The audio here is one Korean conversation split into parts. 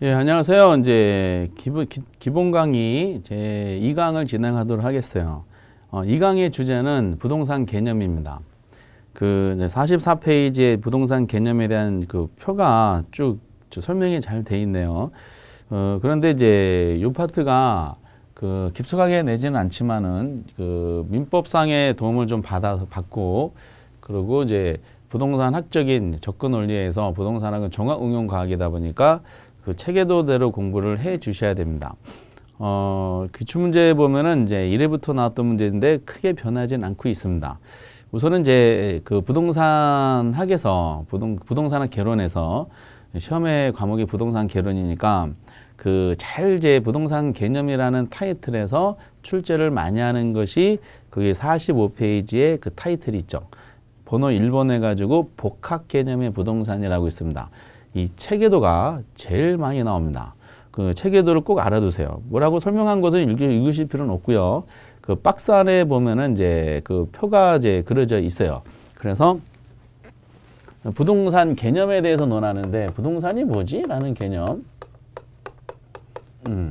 예, 안녕하세요. 이제 기본, 기, 본 강의 제 2강을 진행하도록 하겠어요. 어, 2강의 주제는 부동산 개념입니다. 그 44페이지에 부동산 개념에 대한 그 표가 쭉 설명이 잘 돼 있네요. 어, 그런데 이제 요 파트가 그 깊숙하게 내지는 않지만은 그 민법상의 도움을 좀 받아서 받고 그리고 이제 부동산 학적인 접근 원리에서 부동산학은 종합 응용 과학이다 보니까 그 체계도대로 공부를 해 주셔야 됩니다. 어, 기출문제 보면은 이제 1회부터 나왔던 문제인데 크게 변하진 않고 있습니다. 우선은 이제 그 부동산 학에서, 부동, 부동산학 개론에서 시험의 과목이 부동산 개론이니까 그잘제 부동산 개념이라는 타이틀에서 출제를 많이 하는 것이 그게 45페이지에 그 타이틀이 있죠. 번호 1번 해가지고 복합 개념의 부동산이라고 있습니다. 이 체계도가 제일 많이 나옵니다. 그 체계도를 꼭 알아두세요. 뭐라고 설명한 것은 읽, 으실 필요는 없고요. 그 박스 안에 보면은 이제 그 표가 이제 그려져 있어요. 그래서 부동산 개념에 대해서 논하는데 부동산이 뭐지? 라는 개념. 음.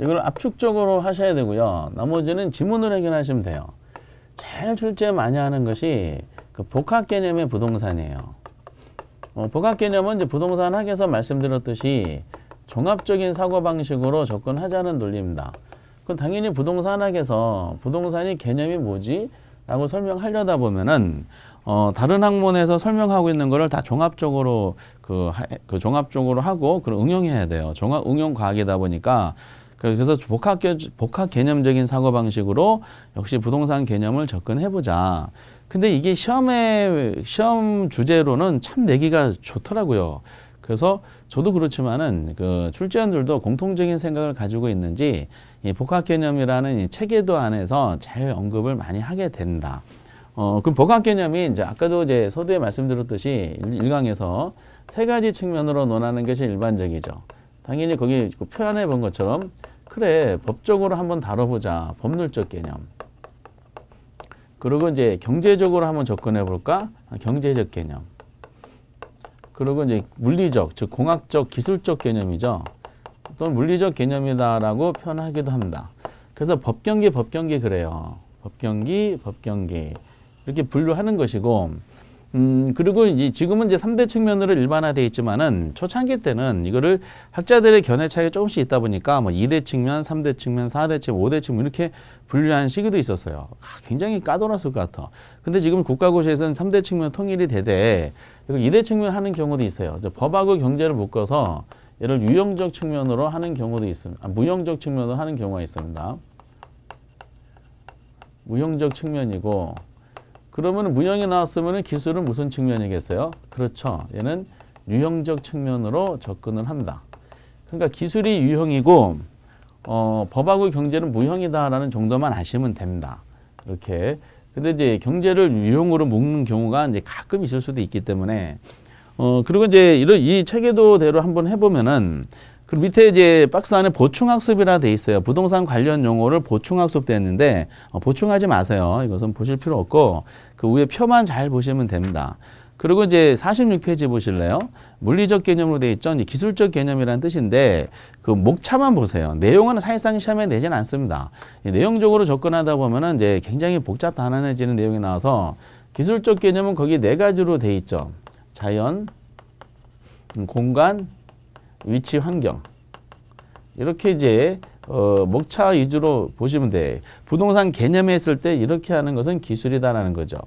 이걸 압축적으로 하셔야 되고요. 나머지는 지문으로 해결하시면 돼요. 제일 출제 많이 하는 것이 그 복합 개념의 부동산이에요. 어, 복합 개념은 이제 부동산 학에서 말씀드렸듯이 종합적인 사고 방식으로 접근하자는 논리입니다. 그건 당연히 부동산 학에서 부동산이 개념이 뭐지? 라고 설명하려다 보면은 어, 다른 학문에서 설명하고 있는 거를 다 종합적으로 그, 하, 그 종합적으로 하고 그런 응용해야 돼요. 종합 응용 과학이다 보니까 그, 그래서 복합, 복합 개념적인 사고 방식으로 역시 부동산 개념을 접근해 보자. 근데 이게 시험에 시험 주제로는 참 내기가 좋더라고요. 그래서 저도 그렇지만은 그 출제원들도 공통적인 생각을 가지고 있는지 이 복합 개념이라는 이 체계도 안에서 잘 언급을 많이 하게 된다. 어, 그럼 복합 개념이 이제 아까도 이제 서두에 말씀드렸듯이 일강에서세 가지 측면으로 논하는 것이 일반적이죠. 당연히 거기 그 표현해 본 것처럼 그래 법적으로 한번 다뤄보자 법률적 개념 그리고 이제 경제적으로 한번 접근해 볼까? 아, 경제적 개념. 그리고 이제 물리적, 즉 공학적, 기술적 개념이죠. 또는 물리적 개념이다라고 표현하기도 합니다. 그래서 법경기, 법경기 그래요. 법경기, 법경기 이렇게 분류하는 것이고 음, 그리고 이제 지금은 이제 삼대 측면으로 일반화돼 있지만은 초창기 때는 이거를 학자들의 견해 차이가 조금씩 있다 보니까 뭐이대 측면, 삼대 측면, 사대 측면, 오대 측면 이렇게 분류한 시기도 있었어요. 아, 굉장히 까다로웠을 것 같아. 근데 지금 국가고시에서는 삼대 측면 통일이 되되 이거 2대 측면 하는 경우도 있어요. 법하고 경제를 묶어서 이를 유형적 측면으로 하는 경우도 있습니다. 아, 무형적 측면으로 하는 경우가 있습니다. 무형적 측면이고 그러면 무형이 나왔으면 기술은 무슨 측면이겠어요? 그렇죠. 얘는 유형적 측면으로 접근을 합니다. 그러니까 기술이 유형이고 어, 법하고 경제는 무형이다라는 정도만 아시면 됩니다. 이렇게. 근데 이제 경제를 유형으로 묶는 경우가 이제 가끔 있을 수도 있기 때문에 어, 그리고 이제 이런 이 체계도대로 한번 해보면은 그 밑에 이제 박스 안에 보충학습이라 돼 있어요. 부동산 관련 용어를 보충학습 도했는데 어, 보충하지 마세요. 이것은 보실 필요 없고 그 위에 표만 잘 보시면 됩니다. 그리고 이제 46페이지 보실래요? 물리적 개념으로 돼 있죠. 기술적 개념이라는 뜻인데 그 목차만 보세요. 내용은 사실상 시험에 내지는 않습니다. 내용적으로 접근하다 보면 이제 굉장히 복잡 단안해지는 내용이 나와서 기술적 개념은 거기 네 가지로 돼 있죠. 자연, 음, 공간, 위치 환경 이렇게 이제 어, 목차 위주로 보시면 돼. 부동산 개념에 했을 때 이렇게 하는 것은 기술이다라는 거죠.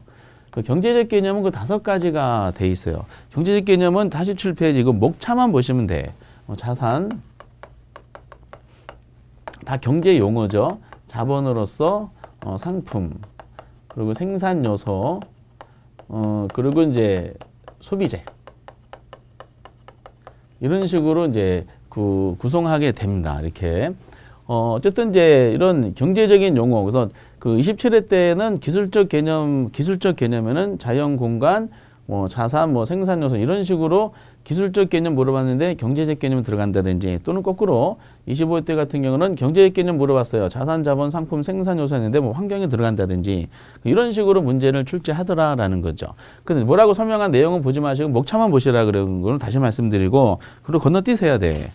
그 경제적 개념은 그 다섯 가지가 돼 있어요. 경제적 개념은 47페이지 그 목차만 보시면 돼. 어, 자산 다 경제 용어죠. 자본으로서 어, 상품 그리고 생산 요소 어, 그리고 이제 소비재 이런 식으로 이제 그 구성하게 됩니다. 이렇게. 어, 어쨌든 이제 이런 경제적인 용어, 그래서 그 27회 때는 기술적 개념, 기술적 개념에는 자연 공간, 뭐 자산, 뭐 생산 요소 이런 식으로 기술적 개념 물어봤는데 경제적 개념 들어간다든지 또는 거꾸로 25대 같은 경우는 경제적 개념 물어봤어요. 자산, 자본, 상품, 생산 요소 였는데뭐 환경이 들어간다든지 이런 식으로 문제를 출제하더라라는 거죠. 근데 뭐라고 설명한 내용은 보지 마시고 목차만 보시라 그런 거는 다시 말씀드리고 그리고 건너뛰셔야 돼. 네.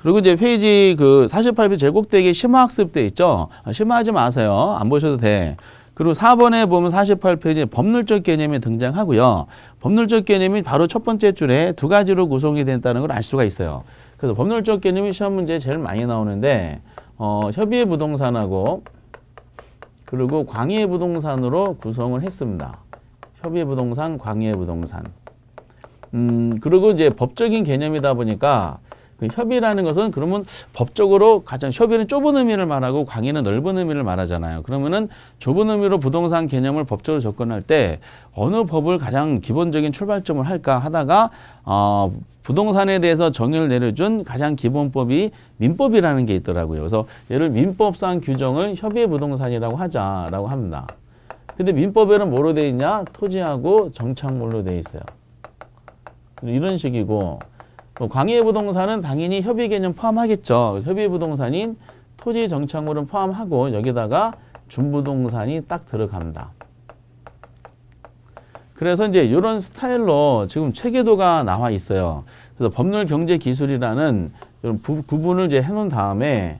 그리고 이제 페이지 그 48페이지 제곱대기 심화학습 때 있죠. 아, 심화하지 마세요. 안 보셔도 돼. 그리고 4번에 보면 48페이지에 법률적 개념이 등장하고요. 법률적 개념이 바로 첫 번째 줄에 두 가지로 구성이 된다는 걸 알 수가 있어요. 그래서 법률적 개념이 시험 문제에 제일 많이 나오는데 어, 협의의 부동산하고 그리고 광의의 부동산으로 구성을 했습니다. 협의의 부동산, 광의의 부동산. 음, 그리고 이제 법적인 개념이다 보니까 그 협의라는 것은 그러면 법적으로 가장 협의는 좁은 의미를 말하고 광의는 넓은 의미를 말하잖아요. 그러면은 좁은 의미로 부동산 개념을 법적으로 접근할 때 어느 법을 가장 기본적인 출발점을 할까 하다가 어, 부동산에 대해서 정의를 내려준 가장 기본법이 민법이라는 게 있더라고요. 그래서 얘를 민법상 규정을 협의의 부동산이라고 하자라고 합니다. 근데 민법에는 뭐로 돼 있냐? 토지하고 정착물로 돼 있어요. 이런 식이고 뭐 광해 부동산은 당연히 협의 개념 포함하겠죠. 협의 부동산인 토지 정착물은 포함하고 여기다가 준부동산이 딱 들어간다. 그래서 이제 이런 스타일로 지금 체계도가 나와 있어요. 그래서 법률 경제 기술이라는 이런 부, 구분을 이제 해놓은 다음에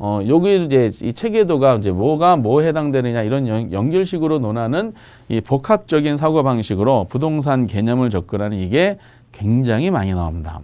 어, 여기 이제 이 체계도가 이제 뭐가 뭐에 해당되느냐 이런 연, 연결식으로 논하는 이 복합적인 사고 방식으로 부동산 개념을 접근하는 이게 굉장히 많이 나옵니다.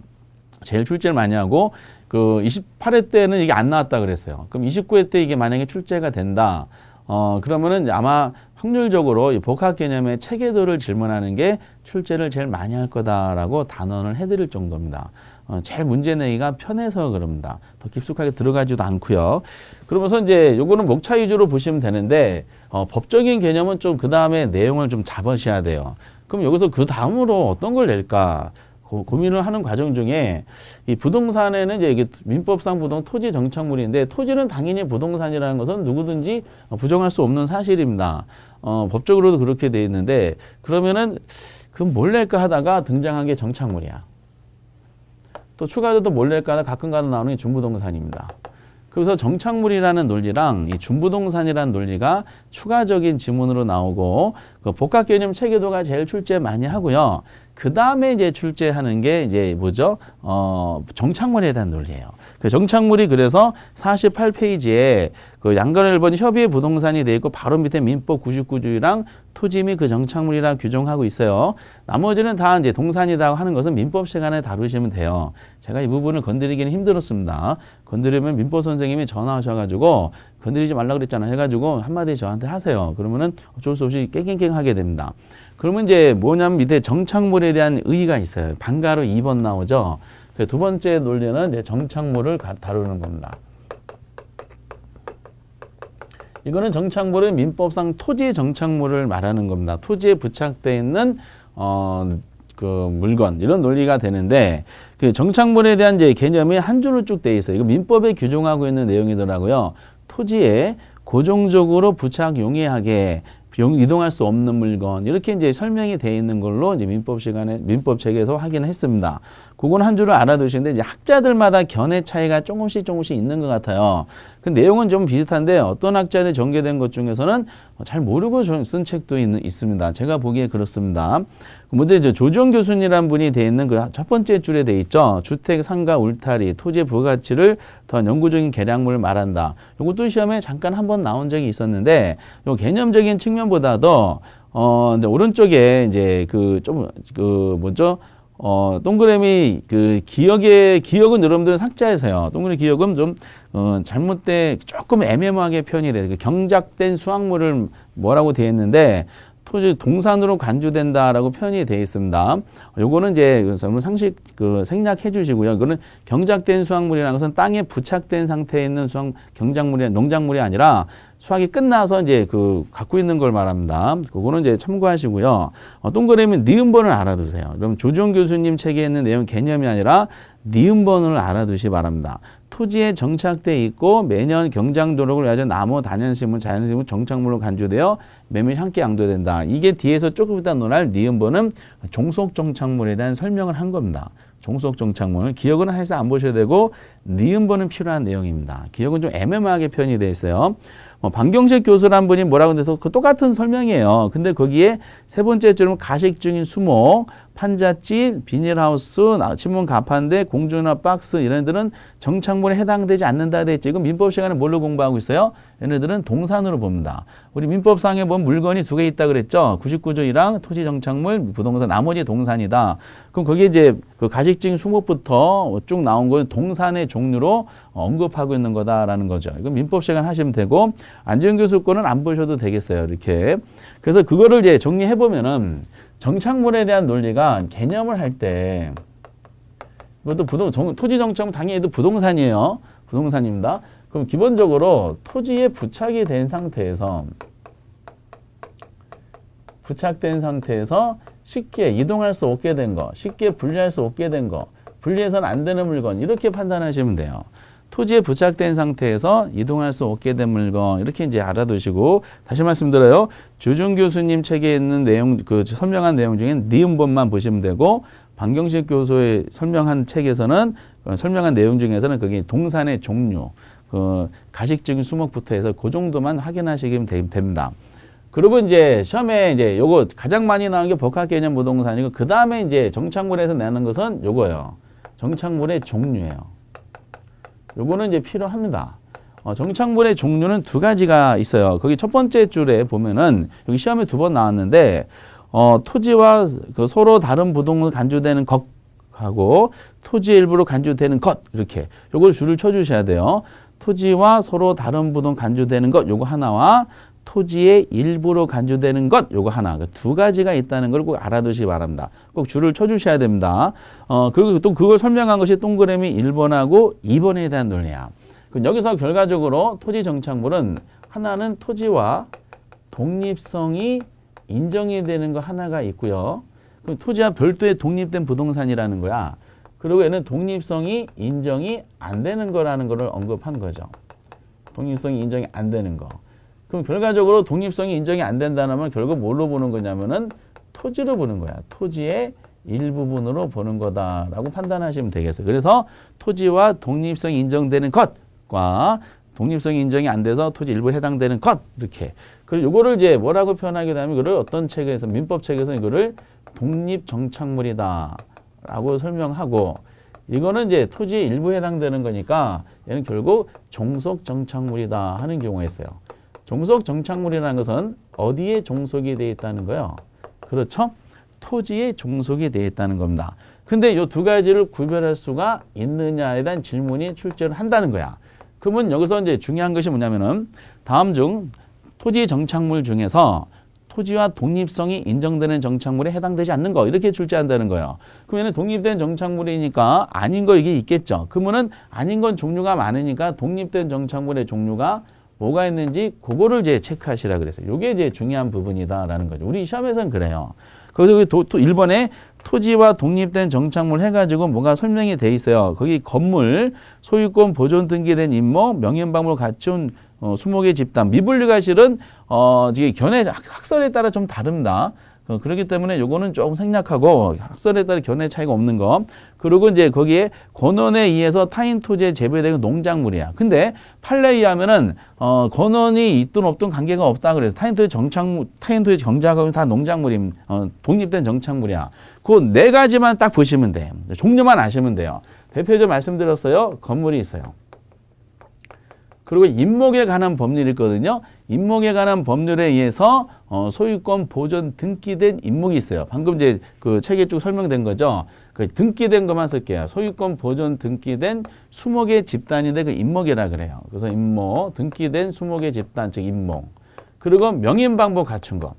제일 출제를 많이 하고 그 28회 때는 이게 안 나왔다 그랬어요. 그럼 29회 때 이게 만약에 출제가 된다. 어 그러면은 아마 확률적으로 복합 개념의 체계도를 질문하는 게 출제를 제일 많이 할 거다라고 단언을 해드릴 정도입니다. 어, 제일 문제 내기가 편해서 그럽니다. 더 깊숙하게 들어가지도 않고요. 그러면서 이제 요거는 목차 위주로 보시면 되는데 어, 법적인 개념은 좀 그 다음에 내용을 좀 잡으셔야 돼요. 그럼 여기서 그 다음으로 어떤 걸 낼까? 고, 고민을 하는 과정 중에 이 부동산에는 이제 이게 민법상 부동 토지 정착물인데 토지는 당연히 부동산이라는 것은 누구든지 부정할 수 없는 사실입니다. 어, 법적으로도 그렇게 돼 있는데 그러면은 그럼 뭘 낼까 하다가 등장한 게 정착물이야. 또 추가로 또 뭘 낼까 하다 가끔가다 나오는 게 중부동산입니다. 그래서 정착물이라는 논리랑 이 준부동산이라는 논리가 추가적인 지문으로 나오고 그 복합개념 체계도가 제일 출제 많이 하고요. 그 다음에 이제 출제하는 게 이제 뭐죠? 어, 정착물에 대한 논리예요. 그 정착물이 그래서 48페이지에 그 양가를 1번 협의의 부동산이 돼 있고 바로 밑에 민법 99조랑 토지 및 그 정착물이라 규정하고 있어요. 나머지는 다 이제 동산이라고 하는 것은 민법 시간에 다루시면 돼요. 제가 이 부분을 건드리기는 힘들었습니다. 건드리면 민법 선생님이 전화하셔가지고 건드리지 말라 그랬잖아 해가지고 한마디 저한테 하세요. 그러면은 어쩔 수 없이 깽깽깽 하게 됩니다. 그러면 이제 뭐냐면 밑에 정착물에 대한 의의가 있어요. 반가로 2번 나오죠. 그 두 번째 논리는 이제 정착물을 다루는 겁니다. 이거는 정착물은 민법상 토지 정착물을 말하는 겁니다. 토지에 부착돼 있는 어, 그 물건 이런 논리가 되는데 그 정착물에 대한 이제 개념이 한 줄로 쭉 돼 있어요. 이거 민법에 규정하고 있는 내용이더라고요. 토지에 고정적으로 부착 용이하게 비용 이동할 수 없는 물건 이렇게 이제 설명이 돼 있는 걸로 이제 민법 시간에 민법 책에서 확인했습니다. 그건 한 줄을 알아두시는데 이제 학자들마다 견해 차이가 조금씩 조금씩 있는 것 같아요. 그 내용은 좀 비슷한데 어떤 학자들 전개된 것 중에서는 잘 모르고 쓴 책도 있, 있습니다. 제가 보기에 그렇습니다. 먼저 이제 조정 교수님이란 분이 돼 있는 그 첫 번째 줄에 돼 있죠. 주택, 상가, 울타리, 토지 부가치를 더한 영구적인 계량물을 말한다. 요것도 시험에 잠깐 한 번 나온 적이 있었는데 요 개념적인 측면보다도 어 이제 오른쪽에 이제 그 좀그 뭐죠? 어, 동그라미 그 기억의 기억은 여러분들은 삭제하세요 동그라미 기억은 좀 어, 잘못된 조금 애매모하게 표현이 돼요. 그 경작된 수확물을 뭐라고 돼 있는데 토지 동산으로 간주된다라고 표현이 되어 있습니다. 요거는 이제 여 그 전문 상식 그 생략해 주시고요. 이거는 경작된 수확물이라는 것은 땅에 부착된 상태에 있는 수확 경작물이 농작물이 아니라 수확이 끝나서 이제 그 갖고 있는 걸 말합니다. 그거는 이제 참고하시고요. 어, 동그라미 니은번을 알아두세요. 그럼 조정 교수님 책에 있는 내용 개념이 아니라 니은 번호를 알아두시 기 바랍니다. 토지에 정착돼 있고 매년 경장도로를 위하여 나무, 단연식물, 자연식물, 정착물로 간주되어 매물 함께 양도된다. 이게 뒤에서 조금 이따 논할 니은 번은 종속 정착물에 대한 설명을 한 겁니다. 종속 정착물 기억은 해서 안 보셔도 되고 니은 번은 필요한 내용입니다. 기억은 좀애매하게 표현이 돼 있어요. 뭐 방경식 교수란 분이 뭐라고 해서 그 똑같은 설명이에요. 근데 거기에 세 번째 줄은 가식 중인 수목, 판잣집, 비닐하우스, 신문 가판대, 공중화 박스 이런 애들은 정착물에 해당되지 않는다 돼 있죠. 지금 민법 시간에 뭘로 공부하고 있어요? 얘네들은 동산으로 봅니다. 우리 민법상에 보면 물건이 두 개 있다 그랬죠. 99조 1항 토지 정착물, 부동산, 나머지 동산이다. 그럼 거기에 이제 그 가식증 수목부터 쭉 나온 건 동산의 종류로 어, 언급하고 있는 거다라는 거죠. 이건 민법 시간 하시면 되고 안지은 교수 권은안 보셔도 되겠어요. 이렇게. 그래서 그거를 이제 정리해 보면은 정착물에 대한 논리가 개념을 할 때 이것도 부동, 정, 토지 정착 당연히도 부동산이에요. 부동산입니다. 그럼 기본적으로 토지에 부착이 된 상태에서 부착된 상태에서 쉽게 이동할 수 없게 된 거, 쉽게 분리할 수 없게 된 거, 분리해서는 안 되는 물건 이렇게 판단하시면 돼요. 토지에 부착된 상태에서 이동할 수 없게 된 물건 이렇게 이제 알아두시고 다시 말씀드려요. 조준 교수님 책에 있는 내용 그 설명한 내용 중에 니은본만 네 보시면 되고 방경식 교수의 설명한 책에서는 설명한 어, 내용 중에서는 그게 동산의 종류 그 가식적인 수목부터 해서 그 정도만 확인하시면 됩니다. 그리고 이제 시험에 이제 요거 가장 많이 나온 게 복합 개념 부동산이고 그 다음에 이제 정착물에서 내는 것은 요거예요. 정착물의 종류예요. 요거는 이제 필요합니다. 어, 정착물의 종류는 두 가지가 있어요. 거기 첫 번째 줄에 보면은 여기 시험에 두 번 나왔는데 어, 토지와 그 서로 다른 부동을 간주되는 것하고 토지 일부로 간주되는 것 이렇게 요걸 줄을 쳐주셔야 돼요. 토지와 서로 다른 부동 간주되는 것 요거 하나와 토지의 일부로 간주되는 것 요거 하나 그 두 가지가 있다는 걸 꼭 알아두시기 바랍니다. 꼭 줄을 쳐주셔야 됩니다. 어, 그리고 또 그걸 설명한 것이 동그라미 1번하고 2번에 대한 논리야. 그럼 여기서 결과적으로 토지 정착물은 하나는 토지와 독립성이 인정이 되는 거 하나가 있고요. 그럼 토지와 별도의 독립된 부동산이라는 거야. 그리고 얘는 독립성이 인정이 안 되는 거라는 거를 언급한 거죠. 독립성이 인정이 안 되는 거. 그럼 결과적으로 독립성이 인정이 안 된다면 결국 뭘로 보는 거냐면은 토지로 보는 거야. 토지의 일부분으로 보는 거다라고 판단하시면 되겠어요. 그래서 토지와 독립성이 인정되는 것과 독립성이 인정이 안 돼서 토지 일부에 해당되는 것 이렇게 그리고 요거를 이제 뭐라고 표현하게 되면 이거를 어떤 책에서 민법 책에서 이거를 독립 정착물이다라고 설명하고 이거는 이제 토지 의 일부에 해당되는 거니까 얘는 결국 종속 정착물이다 하는 경우가 있어요. 종속 정착물이라는 것은 어디에 종속이 되어 있다는 거예요. 그렇죠? 토지에 종속이 되어 있다는 겁니다. 근데 이 두 가지를 구별할 수가 있느냐에 대한 질문이 출제를 한다는 거야. 그러면 여기서 이제 중요한 것이 뭐냐면은 다음 중 토지 정착물 중에서 토지와 독립성이 인정되는 정착물에 해당되지 않는 거 이렇게 출제한다는 거예요. 그러면 독립된 정착물이니까 아닌 거 이게 있겠죠. 그러면은 아닌 건 종류가 많으니까 독립된 정착물의 종류가 뭐가 있는지 그거를 이제 체크하시라 그래서 이게 이제 중요한 부분이다라는 거죠. 우리 시험에서는 그래요. 거기서 도, 도, 1번에 토지와 독립된 정착물 해가지고 뭔가 설명이 돼 있어요. 거기 건물, 소유권 보존 등기된 임무 명연방물 갖춘 어, 수목의 집단, 미분류가 실은 어, 이게 견해 학설에 따라 좀 다릅니다. 어, 그렇기 때문에 요거는 조금 생략하고 학설에 따라 견해 차이가 없는 거. 그리고 이제 거기에 권원에 의해서 타인 토지에 재배되는 농작물이야. 근데 판례에 의하면은 어, 권원이 있든 없든 관계가 없다 그래서 타인 토지 정착 타인 토지 정작하면다 농작물임, 어, 독립된 정착물이야. 그 네 가지만 딱 보시면 돼. 종류만 아시면 돼요. 대표적으로 말씀드렸어요. 건물이 있어요. 그리고 임목에 관한 법률이 있거든요. 임목에 관한 법률에 의해서 어, 소유권 보존 등기된 임목이 있어요. 방금 이제 그 책에 쭉 설명된 거죠. 그 등기된 것만 쓸게요. 소유권 보존 등기된 수목의 집단인데 그 임목이라 그래요. 그래서 임목, 등기된 수목의 집단, 즉 임목. 그리고 명인방법 갖춘 것.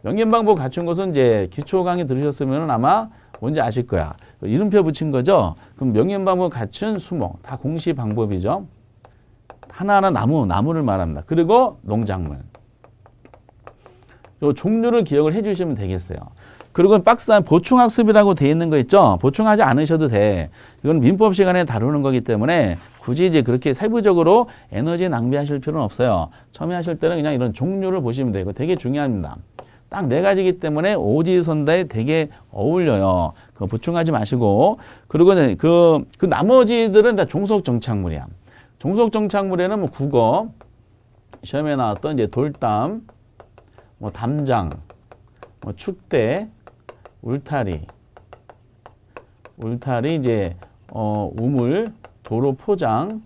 명인방법 갖춘 것은 이제 기초 강의 들으셨으면 아마 뭔지 아실 거야. 이름표 붙인 거죠. 그럼 명인방법 갖춘 수목. 다 공시 방법이죠. 하나하나 나무, 나무를 말합니다. 그리고 농작물. 요 종류를 기억을 해주시면 되겠어요. 그리고 박스 안 보충학습이라고 돼 있는 거 있죠? 보충하지 않으셔도 돼. 이건 민법 시간에 다루는 거기 때문에 굳이 이제 그렇게 세부적으로 에너지 낭비하실 필요는 없어요. 처음에 하실 때는 그냥 이런 종류를 보시면 되고 되게 중요합니다. 딱 네 가지기 때문에 오지선다에 되게 어울려요. 그 보충하지 마시고. 그리고 그, 그 나머지들은 다 종속정착물이야. 종속 정착물에는 뭐 국어, 시험에 나왔던 이제 돌담, 뭐 담장, 뭐 축대, 울타리, 울타리 이제 어, 우물, 도로 포장,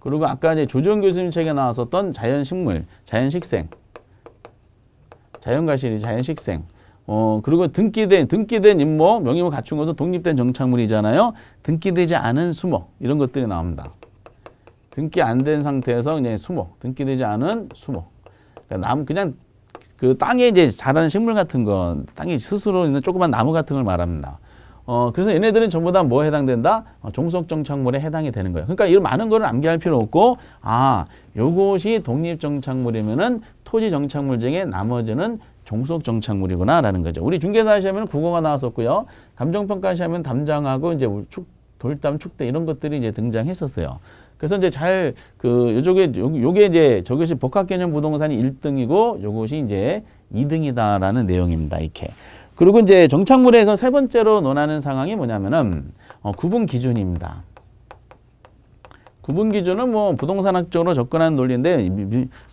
그리고 아까 이제 조정 교수님 책에 나왔었던 자연식물, 자연식생, 자연가실이 자연식생, 어, 그리고 등기된, 등기된 임모 명의목 갖춘 것은 독립된 정착물이잖아요. 등기되지 않은 수목, 이런 것들이 나옵니다. 등기 안 된 상태에서 그냥 수목, 등기되지 않은 수목. 그러니까 남, 그냥 그 땅에 이제 자라는 식물 같은 거, 땅에 스스로 있는 조그만 나무 같은 걸 말합니다. 어, 그래서 얘네들은 전부 다 뭐에 해당된다? 어, 종속정착물에 해당이 되는 거예요. 그러니까 이런 많은 거를 암기할 필요 없고, 아, 요것이 독립정착물이면은 토지정착물 중에 나머지는 종속 정착물이구나라는 거죠. 우리 중개사 시험에는 국어가 나왔었고요. 감정평가 시험에는 담장하고 이제 축, 돌담, 축대 이런 것들이 이제 등장했었어요. 그래서 이제 잘 그 요쪽에 요, 게 이제 저것이 복합 개념 부동산이 1등이고 요것이 이제 2등이다라는 내용입니다. 이렇게. 그리고 이제 정착물에서 세 번째로 논하는 상황이 뭐냐면은 어, 구분 기준입니다. 구분 기준은 뭐 부동산학적으로 접근하는 논리인데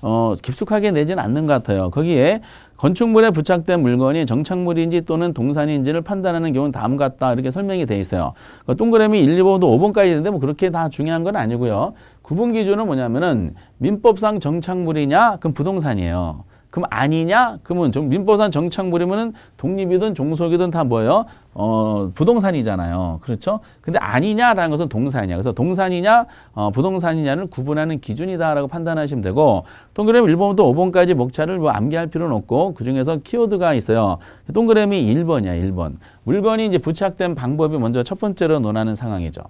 어, 깊숙하게 내지는 않는 것 같아요. 거기에 건축물에 부착된 물건이 정착물인지 또는 동산인지를 판단하는 경우는 다음 같다 이렇게 설명이 돼 있어요. 그 동그라미 1, 2번도 5번까지 있는데 뭐 그렇게 다 중요한 건 아니고요. 구분 기준은 뭐냐면은 민법상 정착물이냐 그럼 부동산이에요. 그럼 아니냐? 그러면 좀 민법상 정착물이면 독립이든 종속이든 다 뭐예요? 어, 부동산이잖아요. 그렇죠? 근데 아니냐라는 것은 동산이냐 그래서 동산이냐, 어, 부동산이냐를 구분하는 기준이다라고 판단하시면 되고, 동그라미 1번부터 5번까지 목차를 뭐 암기할 필요는 없고, 그 중에서 키워드가 있어요. 동그라미 1번이야, 1번. 물건이 이제 부착된 방법이 먼저 첫 번째로 논하는 상황이죠.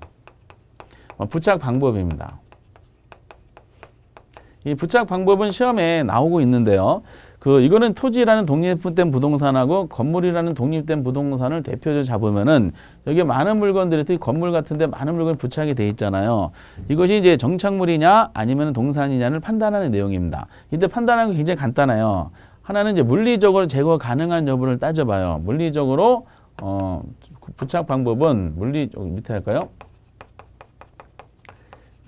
어, 부착 방법입니다. 이 부착 방법은 시험에 나오고 있는데요. 그 이거는 토지라는 독립된 부동산하고 건물이라는 독립된 부동산을 대표적으로 잡으면은 여기 에 많은 물건들이 특히 건물 같은데 많은 물건이 부착이 돼 있잖아요. 이것이 이제 정착물이냐 아니면 동산이냐를 판단하는 내용입니다. 이때 판단하는 게 굉장히 간단해요. 하나는 이제 물리적으로 제거 가능한 여부를 따져봐요. 물리적으로 어 부착 방법은 물리 어, 밑에 할까요?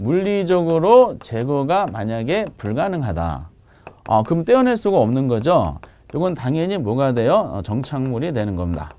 물리적으로 제거가 만약에 불가능하다. 어, 그럼 떼어낼 수가 없는 거죠. 이건 당연히 뭐가 돼요? 어, 정착물이 되는 겁니다.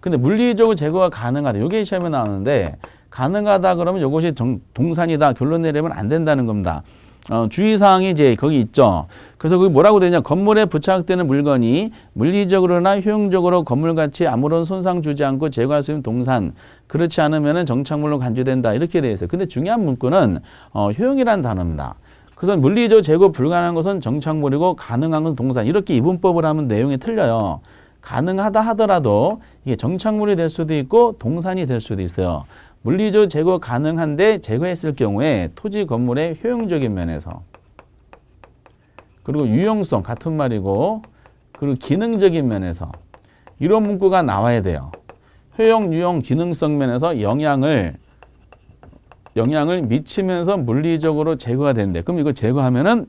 근데 물리적으로 제거가 가능하다. 이게 시험에 나오는데 가능하다 그러면 이것이 정, 동산이다. 결론 내리면 안 된다는 겁니다. 어, 주의사항이 이제 거기 있죠. 그래서 그게 뭐라고 되냐. 건물에 부착되는 물건이 물리적으로나 효용적으로 건물같이 아무런 손상 주지 않고 제거할 수 있는 동산. 그렇지 않으면 정착물로 간주된다. 이렇게 돼 있어요. 근데 중요한 문구는 어, 효용이라는 단어입니다. 그래서 물리적 제거 불가능한 것은 정착물이고 가능한 것은 동산. 이렇게 이분법을 하면 내용이 틀려요. 가능하다 하더라도 이게 정착물이 될 수도 있고 동산이 될 수도 있어요. 물리적 제거 가능한데 제거했을 경우에 토지 건물의 효용적인 면에서 그리고 유용성 같은 말이고 그리고 기능적인 면에서 이런 문구가 나와야 돼요. 효용, 유용, 기능성 면에서 영향을 영향을 미치면서 물리적으로 제거가 되는데 그럼 이거 제거하면은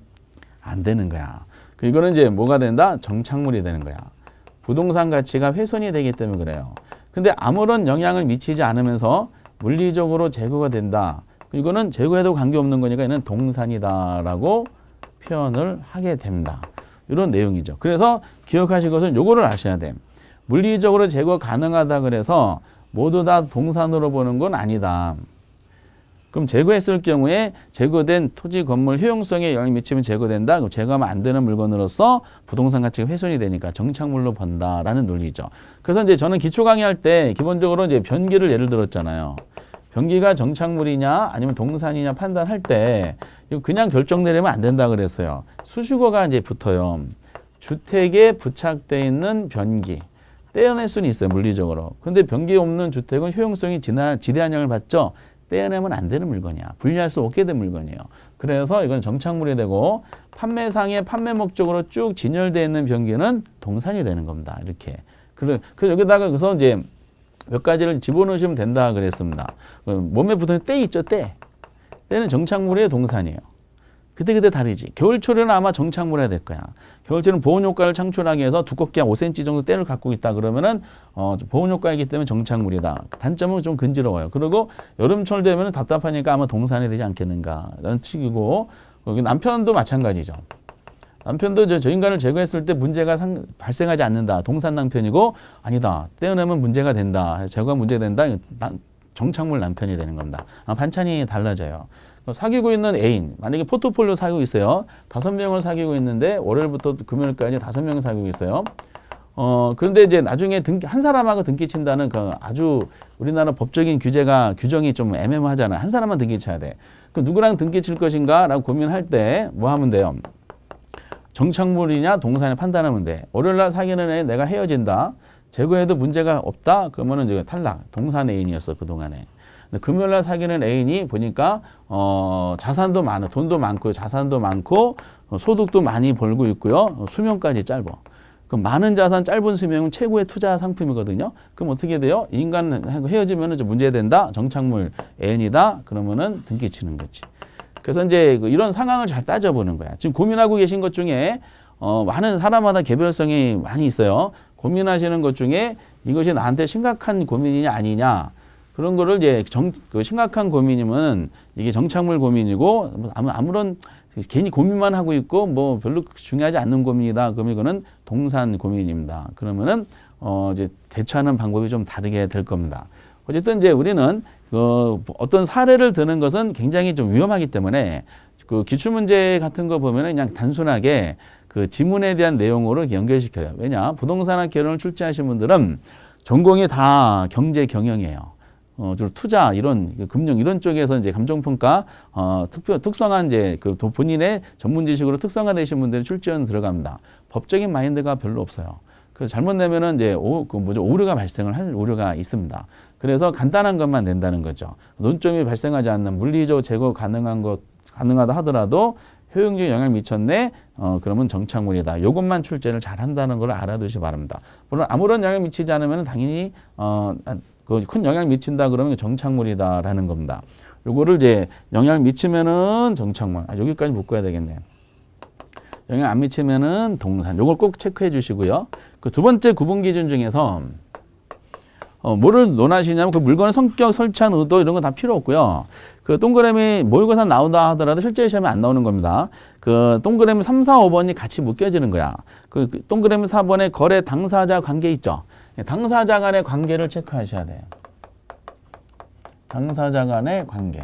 안 되는 거야. 그 이거는 이제 뭐가 된다? 정착물이 되는 거야. 부동산 가치가 훼손이 되기 때문에 그래요. 근데 아무런 영향을 미치지 않으면서 물리적으로 제거가 된다. 이거는 제거해도 관계없는 거니까 얘는 동산이다라고 표현을 하게 됩니다. 이런 내용이죠. 그래서 기억하실 것은 요거를 아셔야 돼. 물리적으로 제거 가능하다 그래서 모두 다 동산으로 보는 건 아니다. 그럼 제거했을 경우에 제거된 토지 건물 효용성에 영향이 미치면 제거된다. 그럼 제거하면 안 되는 물건으로서 부동산 가치가 훼손이 되니까 정착물로 번다라는 논리죠. 그래서 이제 저는 기초 강의할 때 기본적으로 이제 변기를 예를 들었잖아요. 변기가 정착물이냐 아니면 동산이냐 판단할 때 이거 그냥 결정 내리면 안 된다 그랬어요. 수식어가 이제 붙어요. 주택에 부착돼 있는 변기. 떼어낼 수는 있어요. 물리적으로. 근데 변기 없는 주택은 효용성이 지나, 지대한 영을 받죠. 떼어내면 안 되는 물건이야. 분리할 수 없게 된 물건이에요. 그래서 이건 정착물이 되고 판매상에 판매 목적으로 쭉 진열되어 있는 변기는 동산이 되는 겁니다. 이렇게. 그래서 그 여기다가 그래서 이제 몇 가지를 집어넣으시면 된다 그랬습니다. 그 몸에 붙은 때 있죠, 때. 때는 정착물의 동산이에요. 그때그때 다르지. 겨울철에는 아마 정착물해될 거야. 겨울철은 보온 효과를 창출하기 위해서 두껍게 한 5cm 정도 때를 갖고 있다 그러면은 어, 보온 효과이기 때문에 정착물이다. 단점은 좀 근지러워요. 그리고 여름철 되면 답답하니까 아마 동산이 되지 않겠는가라는 측이고 남편도 마찬가지죠. 남편도 저, 저 인간을 제거했을 때 문제가 상, 발생하지 않는다. 동산 남편이고 아니다. 떼어내면 문제가 된다. 제거가 문제가 된다. 난, 정착물 남편이 되는 겁니다. 아, 반찬이 달라져요. 그 사귀고 있는 애인, 만약에 포트폴리오 사귀고 있어요. 다섯 명을 사귀고 있는데 월요일부터 금요일까지 다섯 명을 사귀고 있어요. 어, 그런데 이제 나중에 등, 기한 사람하고 등기 친다는 그 아주 우리나라 법적인 규제가 규정이 좀 애매모하잖아요. 한 사람만 등기 쳐야 돼. 그럼 누구랑 등기 칠 것인가 라고 고민할 때 뭐 하면 돼요? 정착물이냐 동사냐 판단하면 돼. 월요일날 사귀는 애 내가 헤어진다. 제거해도 문제가 없다. 그러면은 이제 탈락. 동산 애인이었어 그동안에. 금요일날 사귀는 애인이 보니까 어, 자산도 많아. 돈도 많고 자산도 많고 어, 소득도 많이 벌고 있고요. 어, 수명까지 짧아. 그럼 많은 자산 짧은 수명은 최고의 투자 상품이거든요. 그럼 어떻게 돼요? 인간 헤어지면 은 문제된다. 정착물 애인이다. 그러면은 등기 치는 거지. 그래서 이제 그 이런 상황을 잘 따져보는 거야. 지금 고민하고 계신 것 중에 어, 많은 사람마다 개별성이 많이 있어요. 고민하시는 것 중에 이것이 나한테 심각한 고민이냐 아니냐 그런 거를 이제 정, 그 심각한 고민이면 이게 정착물 고민이고 뭐 아무, 아무런 괜히 고민만 하고 있고 뭐 별로 중요하지 않는 고민이다. 그러면 이거는 동산 고민입니다. 그러면은 어 이제 대처하는 방법이 좀 다르게 될 겁니다. 어쨌든 이제 우리는 어, 어떤 사례를 드는 것은 굉장히 좀 위험하기 때문에 그 기출문제 같은 거보면 그냥 단순하게 그 지문에 대한 내용으로 연결시켜요. 왜냐? 부동산학 개론을 출제하신 분들은 전공이 다 경제 경영이에요. 어, 주로 투자 이런 그 금융 이런 쪽에서 이제 감정평가 어, 특별 특성한 이제 그 본인의 전문 지식으로 특성화되신 분들이 출제원 들어갑니다. 법적인 마인드가 별로 없어요. 그래서 잘못 내면은 이제 오, 그 뭐죠 오류가 발생을 할 우려가 있습니다. 그래서 간단한 것만 된다는 거죠. 논점이 발생하지 않는 물리적 제거 가능한 것 가능하다 하더라도 효용적 영향 미쳤네. 어, 그러면 정착물이다. 이것만 출제를 잘 한다는 걸 알아두시 바랍니다. 물론 아무런 영향 미치지 않으면 당연히 어, 그 큰 영향 미친다 그러면 정착물이다라는 겁니다. 요거를 이제 영향 미치면은 정착물. 아, 여기까지 묶어야 되겠네. 영향 안 미치면은 동산. 요걸 꼭 체크해 주시고요. 그 두 번째 구분 기준 중에서 어, 뭐를 논하시냐면 그 물건의 성격, 설치한 의도 이런 건다 필요 없고요. 그 동그라미 모의고사 나온다 하더라도 실제 시험에 안 나오는 겁니다. 그 동그라미 3, 4, 5번이 같이 묶여지는 거야. 그, 그 동그라미 4번에 거래 당사자 관계 있죠. 예, 당사자 간의 관계를 체크하셔야 돼요. 당사자 간의 관계.